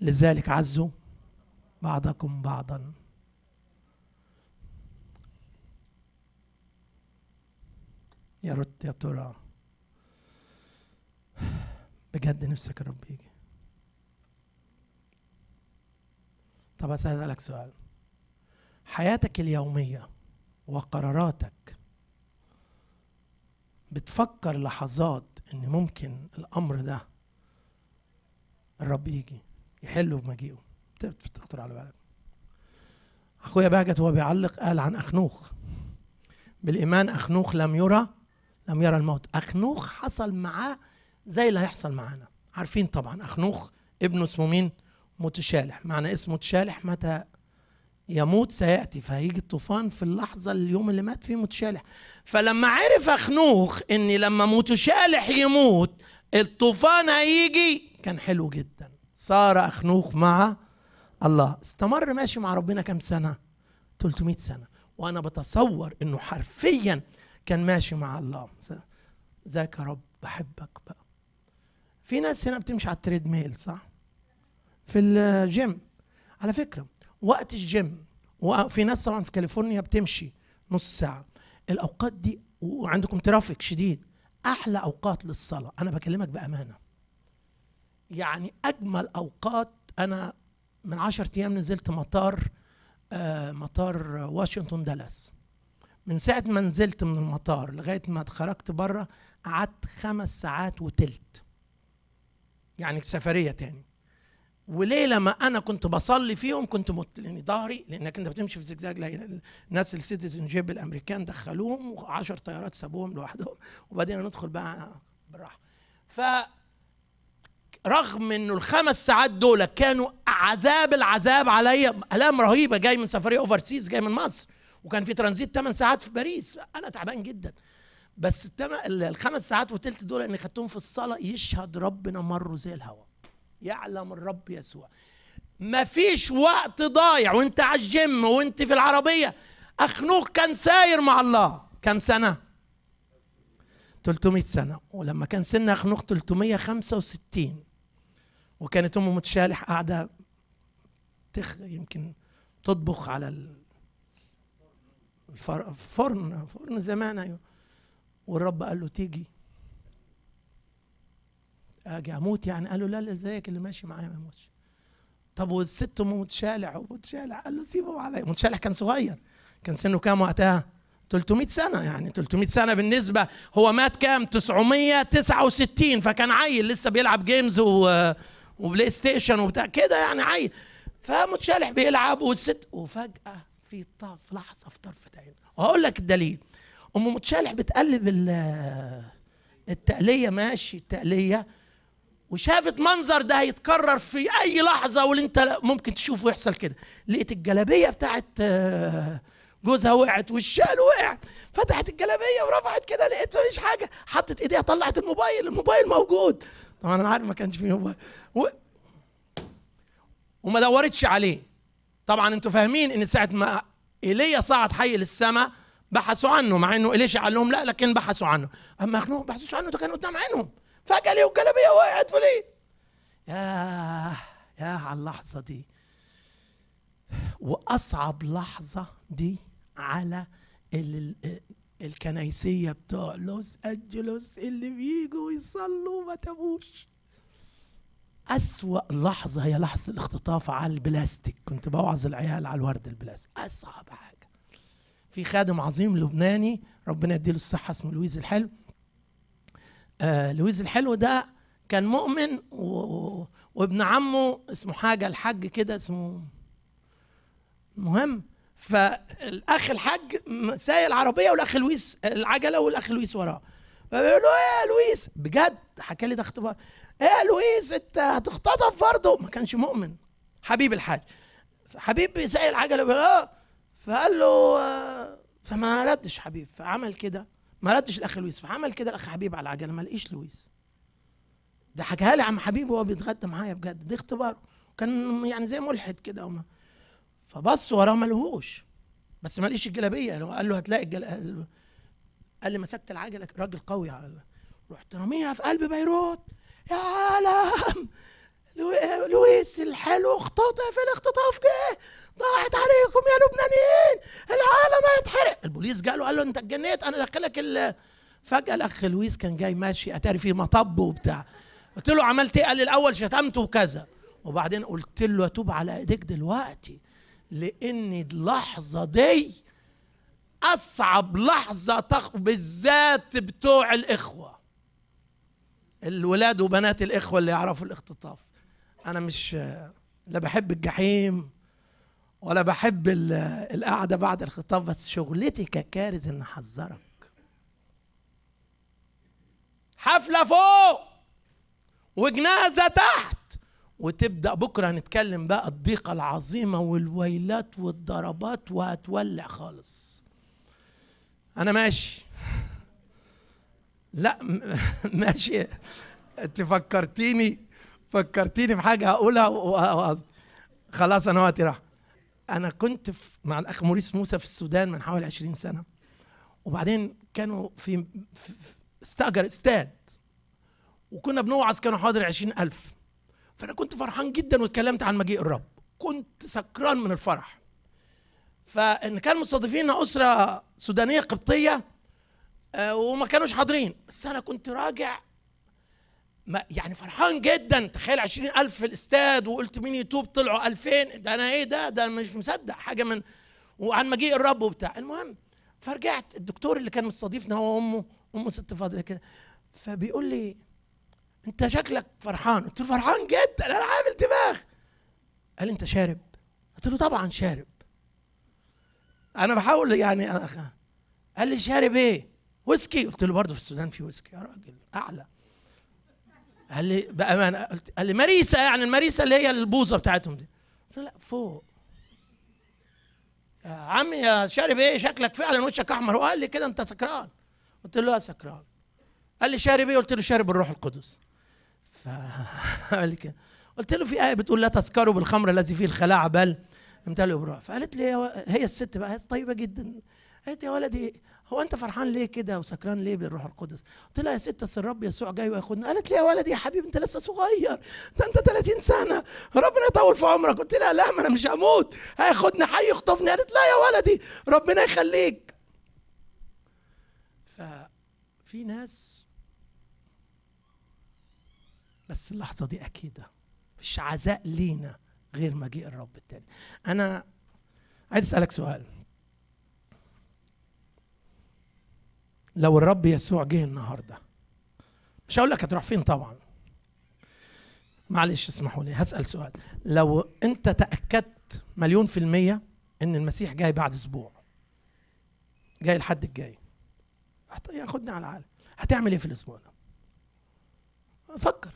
لذلك عزوا بعضكم بعضا يا رت يا ترى بجد نفسك الرب يجي طب هسألك سؤال حياتك اليومية وقراراتك بتفكر لحظات ان ممكن الامر ده الرب يجي يحله بمجيئه تخطر على بالك اخويا بهجت وهو بيعلق قال عن اخنوخ بالايمان اخنوخ لم يرى لم يرى الموت أخنوخ حصل معاه زي اللي هيحصل معانا عارفين طبعا أخنوخ ابنه اسمه مين متشالح معنى اسمه متشالح متى يموت سيأتي فهيجي الطوفان في اللحظة اليوم اللي مات فيه متشالح فلما عرف أخنوخ إن لما متشالح يموت الطوفان هيجي كان حلو جدا صار أخنوخ مع الله استمر ماشي مع ربنا كم سنة 300 سنة وأنا بتصور إنه حرفيا كان ماشي مع الله ذاك يا رب بحبك بقى في ناس هنا بتمشي على التريد ميل صح في الجيم على فكره وقت الجيم وفي ناس طبعا في كاليفورنيا بتمشي نص ساعه الاوقات دي وعندكم ترافيك شديد احلى اوقات للصلاه انا بكلمك بامانه يعني اجمل اوقات انا من 10 ايام نزلت مطار آه مطار واشنطن دالاس من ساعة ما نزلت من المطار لغاية ما خرجت بره قعدت خمس ساعات وتلت يعني سفرية تاني وليلة ما أنا كنت بصلي فيهم كنت مت لأن ظهري لأنك أنت بتمشي في زجزاج الناس السيتيزن جيب الأمريكان دخلوهم وعشر طيارات سابوهم لوحدهم وبعدين ندخل بقى بالراحة ف رغم انه الخمس ساعات دول كانوا عذاب العذاب عليا الام رهيبه جاي من سفريه اوفر سيز جاي من مصر وكان في ترانزيت 8 ساعات في باريس انا تعبان جدا بس الخمس ساعات وثلث دول اني خدتهم في الصلاه يشهد ربنا مروا زي الهواء يعلم الرب يسوع مفيش وقت ضايع وانت على الجيم وانت في العربيه اخنوخ كان ساير مع الله كم سنه 300 سنه ولما كان سن اخنوخ 365 وكانت امه متشالح قاعده تخ يمكن تطبخ على فرن فرن زمان ايوه والرب قال له تيجي اجي اموت يعني قال له لا لا زيك اللي ماشي معايا ما يموتش طب والست ام متشالع ومتشالع قال له سيبهم عليا متشالع كان صغير كان سنه كام وقتها 300 سنة يعني 300 سنة بالنسبة هو مات كام 969 فكان عيل لسه بيلعب جيمز و... وبلاي ستيشن وبتاع كده يعني عيل فمتشالح بيلعب والست وفجأة في في لحظه في طرفه عين وهقول لك الدليل ام متشالح بتقلب التقليه ماشي التقليه وشافت منظر ده هيتكرر في اي لحظه واللي انت ممكن تشوفه يحصل كده لقيت الجلابيه بتاعت آه، جوزها وقعت والشال وقع فتحت الجلابيه ورفعت كده لقيت مفيش حاجه حطت ايديها طلعت الموبايل الموبايل موجود طبعا انا عارف ما كانش فيه موبايل و... وما دورتش عليه طبعا انتوا فاهمين ان ساعه ما ايليا صعد حي للسماء بحثوا عنه مع انه اليشع قال لهم لا لكن بحثوا عنه اما اخنوهم بحثوش عنه ده كان قدام عينهم فجاه ليه الجلابيه وقعت وليه يا يا على اللحظه دي واصعب لحظه دي على ال ال الكنيسيه بتوع لوس انجلوس اللي بيجوا يصلوا ما تابوش أسوأ لحظة هي لحظة الاختطاف على البلاستيك كنت بوعظ العيال على الورد البلاستيك أصعب حاجة في خادم عظيم لبناني ربنا يديله الصحة اسمه لويز الحلو آه لويز الحلو ده كان مؤمن و... وابن عمه اسمه حاجة الحج كده اسمه المهم فالاخ الحاج سايق العربيه والاخ لويس العجله والاخ لويس وراه فبيقول له ايه يا لويس بجد حكى لي ده اختبار ايه يا لويس انت هتختطف برضه ما كانش مؤمن حبيب الحاج حبيب بيسأل العجله اه فقال له آه، فما ردش حبيب فعمل كده ما ردش الاخ لويس فعمل كده الاخ حبيب على العجله ما لقيش لويس ده حكاها لي عم حبيب وهو بيتغدى معايا بجد دي اختباره كان يعني زي ملحد كده وما فبص وراه ما لهوش بس ما لقيش الجلابيه قال له هتلاقي الجل... قال لي مسكت العجله راجل قوي على رحت راميها في قلب بيروت يا عالم لويس الحلو اختطف الاختطاف جه ضاعت عليكم يا لبنانيين العالم هيتحرق البوليس له قال له انت اتجنيت انا داخلك ال... فجاه الاخ لويس كان جاي ماشي اتاري فيه مطب وبتاع قلت له عملت ايه قال الاول شتمته وكذا وبعدين قلت له اتوب على ايديك دلوقتي لان اللحظه دي اصعب لحظه تخ... بالذات بتوع الاخوه الولاد وبنات الإخوة اللي يعرفوا الاختطاف أنا مش لا بحب الجحيم ولا بحب القعدة بعد الخطاب بس شغلتي ككارث إن أحذرك حفلة فوق وجنازة تحت وتبدأ بكرة هنتكلم بقى الضيقة العظيمة والويلات والضربات وهتولع خالص أنا ماشي لا ماشي انت فكرتيني فكرتيني في حاجه هقولها خلاص انا وقتي راح انا كنت مع الاخ موريس موسى في السودان من حوالي 20 سنه وبعدين كانوا في, في استاجر استاد وكنا بنوعظ كانوا حاضر 20000 فانا كنت فرحان جدا واتكلمت عن مجيء الرب كنت سكران من الفرح فان كان مستضيفين اسره سودانيه قبطيه آه، وما كانوش حاضرين بس انا كنت راجع ما يعني فرحان جدا تخيل عشرين ألف في الاستاد وقلت مين يتوب طلعوا ألفين ده أنا إيه ده ده أنا مش مصدق حاجة من وعن مجيء الرب وبتاع المهم فرجعت الدكتور اللي كان مستضيفنا هو أمه أمه ست فاضلة كده فبيقول لي أنت شكلك فرحان قلت له فرحان جدا أنا عامل دماغ قال أنت شارب قلت له طبعا شارب أنا بحاول يعني أنا قال لي شارب إيه ويسكي قلت له برضه في السودان في ويسكي يا راجل اعلى قال لي بامانه قلت قال لي مريسه يعني المريسه اللي هي البوظه بتاعتهم دي قلت له لا فوق يا عمي يا شارب ايه شكلك فعلا وشك احمر وقال لي كده انت سكران قلت له يا سكران قال لي شارب ايه قلت له شارب الروح القدس فقال لي كده قلت له في ايه بتقول لا تسكروا بالخمر الذي فيه الخلاعه بل امتلئوا بالروح فقالت لي هي الست بقى طيبه جدا قالت يا ولدي هو انت فرحان ليه كده وسكران ليه بالروح القدس قلت لها يا ست اصل الرب يسوع جاي وياخدنا قالت لي يا ولدي يا حبيبي انت لسه صغير ده انت 30 سنه ربنا يطول في عمرك قلت لها لا ما انا مش هموت هياخدني حي يخطفني قالت لا يا ولدي ربنا يخليك ففي ناس بس اللحظه دي اكيده مش عزاء لينا غير مجيء الرب التاني انا عايز اسالك سؤال لو الرب يسوع جه النهارده مش هقول لك هتروح فين طبعا معلش اسمحوا لي هسال سؤال لو انت تاكدت مليون في الميه ان المسيح جاي بعد اسبوع جاي الحد الجاي ياخدني على العالم هتعمل ايه في الاسبوع ده فكر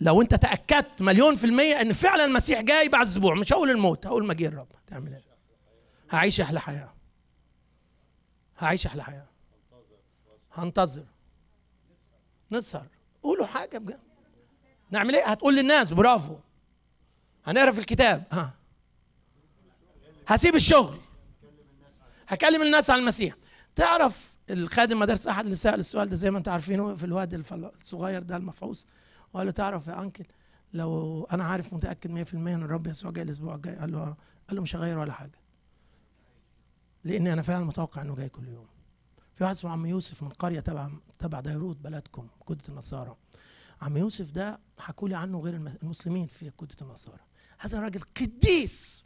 لو انت تاكدت مليون في الميه ان فعلا المسيح جاي بعد اسبوع مش هقول الموت هقول مجيء الرب هتعمل ايه هعيش احلى حياه هعيش احلى حياه هنتظر نسهر قولوا حاجه بجد نعمل ايه هتقول للناس برافو هنقرا في الكتاب ها هسيب الشغل هكلم الناس على المسيح تعرف الخادم مدارس احد اللي سال السؤال ده زي ما انتم عارفينه في الواد الصغير ده المفعوص وقال له تعرف يا انكل لو انا عارف متاكد 100% ان الرب يسوع جاي الاسبوع الجاي قال له آه. قال له مش هغير ولا حاجه لاني أنا فعلا متوقع إنه جاي كل يوم في واحد اسمه عم يوسف من قرية تبع تبع ديروت بلدكم كودة النصارى عم يوسف ده حكوا لي عنه غير المسلمين في كودة النصارى هذا راجل قديس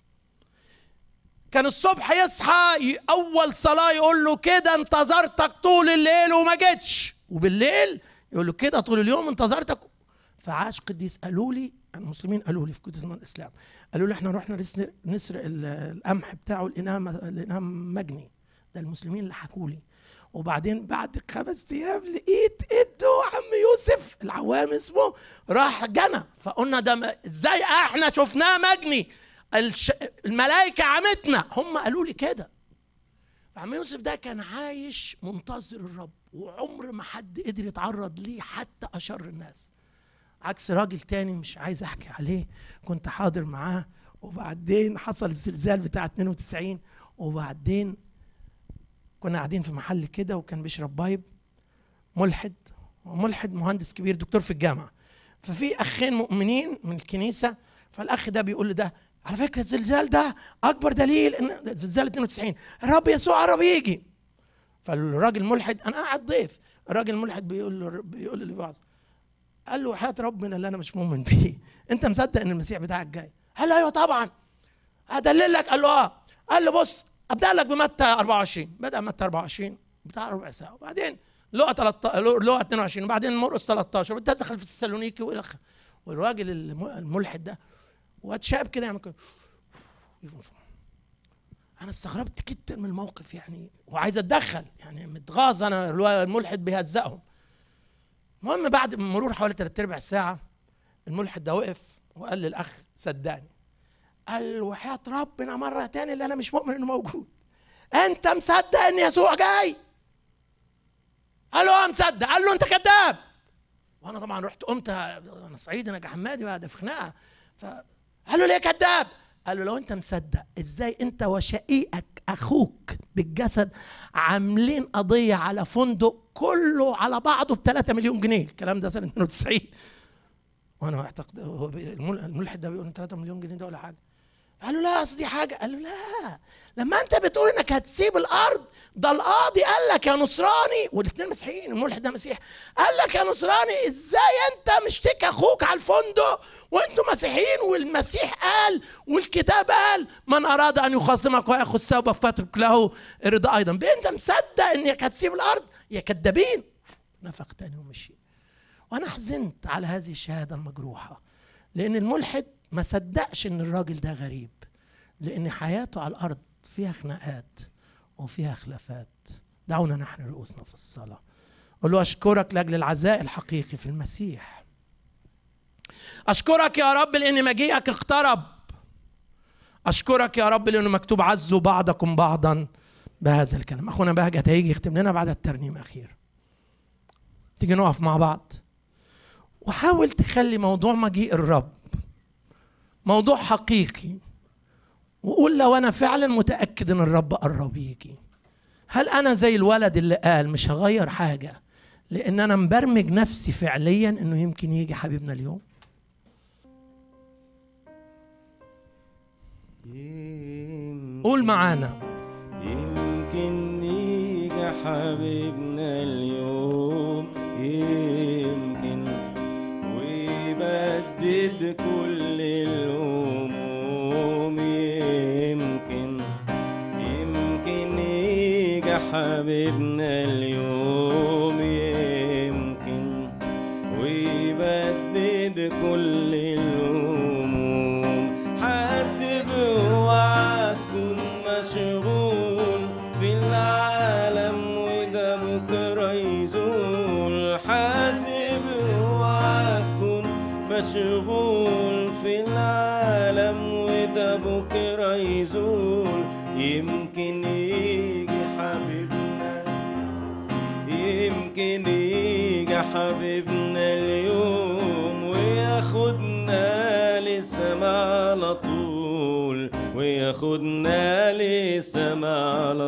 كان الصبح يصحى اول صلاه يقول له كده انتظرتك طول الليل وما جيتش وبالليل يقول له كده طول اليوم انتظرتك فعاش قديس قالوا لي المسلمين قالوا لي في كتب الاسلام قالوا لي احنا رحنا نسرق, القمح بتاعه لقيناه لقيناه مجني ده المسلمين اللي حكوا لي وبعدين بعد خمس ايام لقيت ايده عم يوسف العوام اسمه راح جنى فقلنا ده ازاي احنا شفناه مجني الملائكه عمتنا هم قالوا لي كده عم يوسف ده كان عايش منتظر الرب وعمر ما حد قدر يتعرض ليه حتى اشر الناس عكس راجل تاني مش عايز احكي عليه كنت حاضر معاه وبعدين حصل الزلزال بتاع 92 وبعدين كنا قاعدين في محل كده وكان بيشرب بايب ملحد وملحد مهندس كبير دكتور في الجامعه ففي اخين مؤمنين من الكنيسه فالاخ ده بيقول ده على فكره الزلزال ده اكبر دليل ان زلزال 92 الرب يسوع عربي يجي فالراجل ملحد انا قاعد ضيف الراجل الملحد بيقول له بيقول لي بعض قال له حياه ربنا اللي انا مش مؤمن بيه انت مصدق ان المسيح بتاعك جاي قال له ايوه طبعا ادلل لك قال له اه قال له بص ابدا لك بمتى 24 بدا متى 24 بتاع ربع ساعه وبعدين لقى 13 لقى 22 وبعدين مرقس 13 دخل في السالونيكي والى اخره والراجل الملحد ده واد شاب كده يعمل كده انا استغربت جدا من الموقف يعني وعايز اتدخل يعني متغاظ انا الملحد بيهزقهم المهم بعد مرور حوالي ثلاث اربع ساعه الملحد ده وقف وقال للاخ صدقني قال وحياه ربنا مره تاني اللي انا مش مؤمن انه موجود انت مصدق ان يسوع جاي قال له اه مصدق قال له انت كذاب وانا طبعا رحت قمت انا صعيدي انا جحمادي بقى ده في خناقه فقال له ليه كذاب قال له لو انت مصدق ازاي انت وشقيقك اخوك بالجسد عاملين قضيه على فندق كله على بعضه ب 3 مليون جنيه الكلام ده سنه 92 وانا اعتقد الملحد ده بيقول 3 مليون جنيه ده ولا حاجه قال له لا اصل دي حاجه قال له لا لما انت بتقول انك هتسيب الارض ده القاضي قال لك يا نصراني والاثنين مسيحيين الملحد ده مسيح قال لك يا نصراني ازاي انت مشتك اخوك على الفندق وانتم مسيحيين والمسيح قال والكتاب قال من اراد ان يخاصمك وياخذ ثوبه فاترك له الرضا ايضا انت مصدق انك هتسيب الارض يا كدابين نفق تاني ومشي وانا حزنت على هذه الشهاده المجروحه لان الملحد ما صدقش ان الراجل ده غريب لان حياته على الارض فيها خناقات وفيها خلافات دعونا نحن رؤوسنا في الصلاه قل له اشكرك لاجل العزاء الحقيقي في المسيح اشكرك يا رب لان مجيئك اقترب اشكرك يا رب لانه مكتوب عزوا بعضكم بعضا بهذا الكلام اخونا بهجت هيجي يختم لنا بعد الترنيم الاخير تيجي نقف مع بعض وحاول تخلي موضوع مجيء الرب موضوع حقيقي وقول لو انا فعلا متاكد ان الرب قرب يجي هل انا زي الولد اللي قال مش هغير حاجه لان انا مبرمج نفسي فعليا انه يمكن يجي حبيبنا اليوم قول معانا يمكن يجي حبيبنا اليوم يمكن ويبدد كل David من لسمال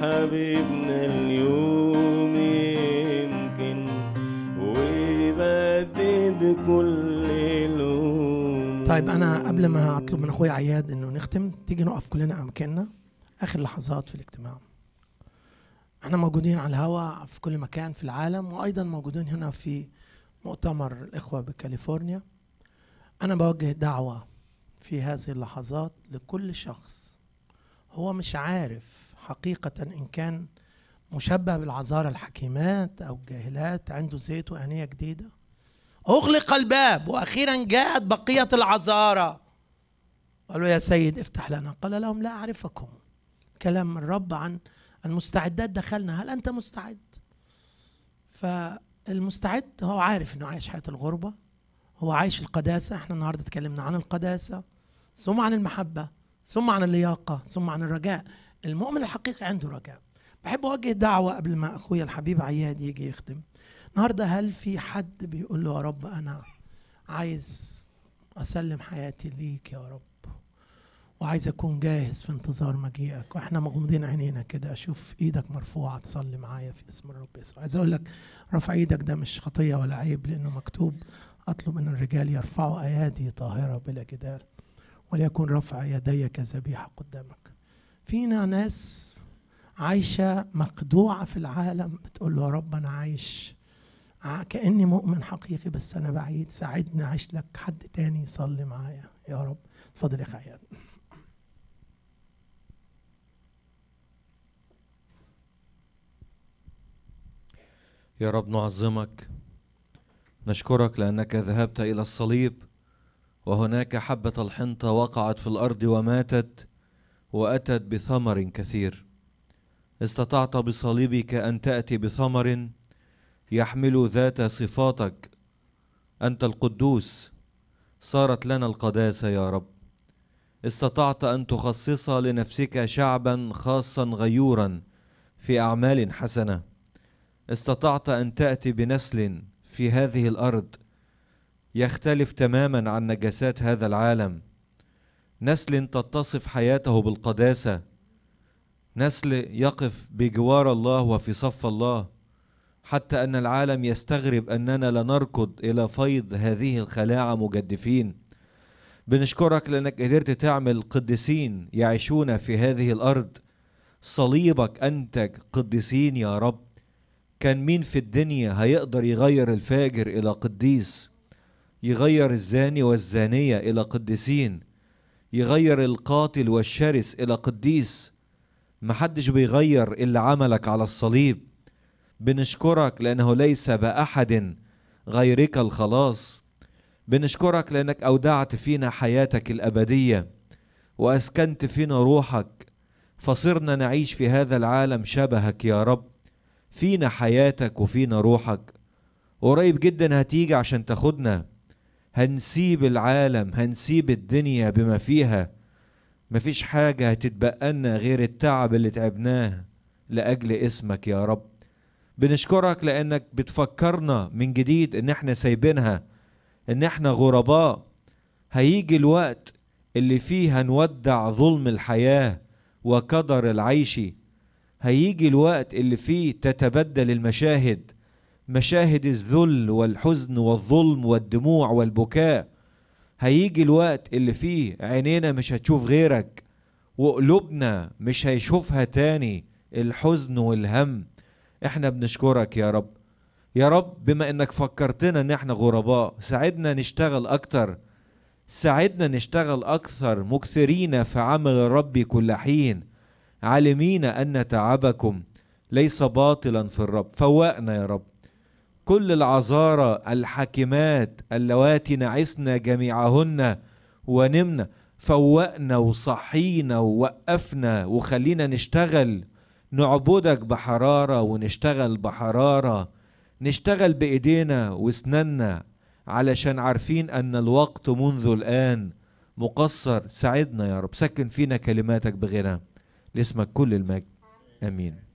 حبيبنا اليوم يمكن ويبدد كل لوم طيب انا قبل ما اطلب من اخويا عياد انه نختم تيجي نقف كلنا مكاننا اخر لحظات في الاجتماع احنا موجودين على الهواء في كل مكان في العالم وايضا موجودين هنا في مؤتمر الاخوه بكاليفورنيا انا بوجه دعوه في هذه اللحظات لكل شخص هو مش عارف حقيقة إن كان مشبه بالعذارى الحكيمات أو الجاهلات عنده زيت وأنية جديدة أغلق الباب وأخيرا جاءت بقية العذارى قالوا يا سيد افتح لنا قال لهم لا أعرفكم كلام الرب عن المستعدات دخلنا هل أنت مستعد فالمستعد هو عارف أنه عايش حياة الغربة هو عايش القداسة احنا النهاردة اتكلمنا عن القداسة ثم عن المحبة ثم عن اللياقة ثم عن الرجاء المؤمن الحقيقي عنده رجاء بحب اوجه دعوه قبل ما اخويا الحبيب عياد يجي يخدم النهارده هل في حد بيقول له يا رب انا عايز اسلم حياتي ليك يا رب وعايز اكون جاهز في انتظار مجيئك واحنا مغمضين عينينا كده اشوف ايدك مرفوعه تصلي معايا في اسم الرب يسوع عايز اقول لك رفع ايدك ده مش خطيه ولا عيب لانه مكتوب اطلب ان الرجال يرفعوا ايادي طاهره بلا جدال وليكن رفع يدي كذبيحه قدامك فينا ناس عايشة مخدوعة في العالم بتقول له يا رب أنا عايش كأني مؤمن حقيقي بس أنا بعيد ساعدني أعيش لك حد تاني يصلي معايا يا رب فضل يا خيال يا رب نعظمك نشكرك لأنك ذهبت إلى الصليب وهناك حبة الحنطة وقعت في الأرض وماتت واتت بثمر كثير استطعت بصليبك ان تاتي بثمر يحمل ذات صفاتك انت القدوس صارت لنا القداسه يا رب استطعت ان تخصص لنفسك شعبا خاصا غيورا في اعمال حسنه استطعت ان تاتي بنسل في هذه الارض يختلف تماما عن نجاسات هذا العالم نسل تتصف حياته بالقداسة نسل يقف بجوار الله وفي صف الله حتى أن العالم يستغرب أننا لا نركض إلى فيض هذه الخلاعة مجدفين بنشكرك لأنك قدرت تعمل قديسين يعيشون في هذه الأرض صليبك أنتج قديسين يا رب كان مين في الدنيا هيقدر يغير الفاجر إلى قديس يغير الزاني والزانية إلى قديسين يغير القاتل والشرس إلى قديس محدش بيغير الا عملك على الصليب بنشكرك لأنه ليس بأحد غيرك الخلاص بنشكرك لأنك أودعت فينا حياتك الأبدية وأسكنت فينا روحك فصرنا نعيش في هذا العالم شبهك يا رب فينا حياتك وفينا روحك قريب جدا هتيجي عشان تاخدنا هنسيب العالم هنسيب الدنيا بما فيها مفيش حاجة هتتبقلنا غير التعب اللي تعبناه لأجل اسمك يا رب بنشكرك لأنك بتفكرنا من جديد إن احنا سايبينها إن احنا غرباء هيجي الوقت اللي فيه هنودع ظلم الحياة وكدر العيش هيجي الوقت اللي فيه تتبدل المشاهد مشاهد الذل والحزن والظلم والدموع والبكاء هيجي الوقت اللي فيه عينينا مش هتشوف غيرك وقلوبنا مش هيشوفها تاني الحزن والهم احنا بنشكرك يا رب يا رب بما انك فكرتنا ان احنا غرباء ساعدنا نشتغل اكتر ساعدنا نشتغل اكثر مكثرين في عمل الرب كل حين عالمين ان تعبكم ليس باطلا في الرب فوقنا يا رب كل العذارى الحاكمات اللواتي نعسنا جميعهن ونمنا فوقنا وصحينا ووقفنا وخلينا نشتغل نعبدك بحرارة ونشتغل بحرارة نشتغل بإيدينا وسننا علشان عارفين أن الوقت منذ الآن مقصر ساعدنا يا رب سكن فينا كلماتك بغنى لاسمك كل المجد آمين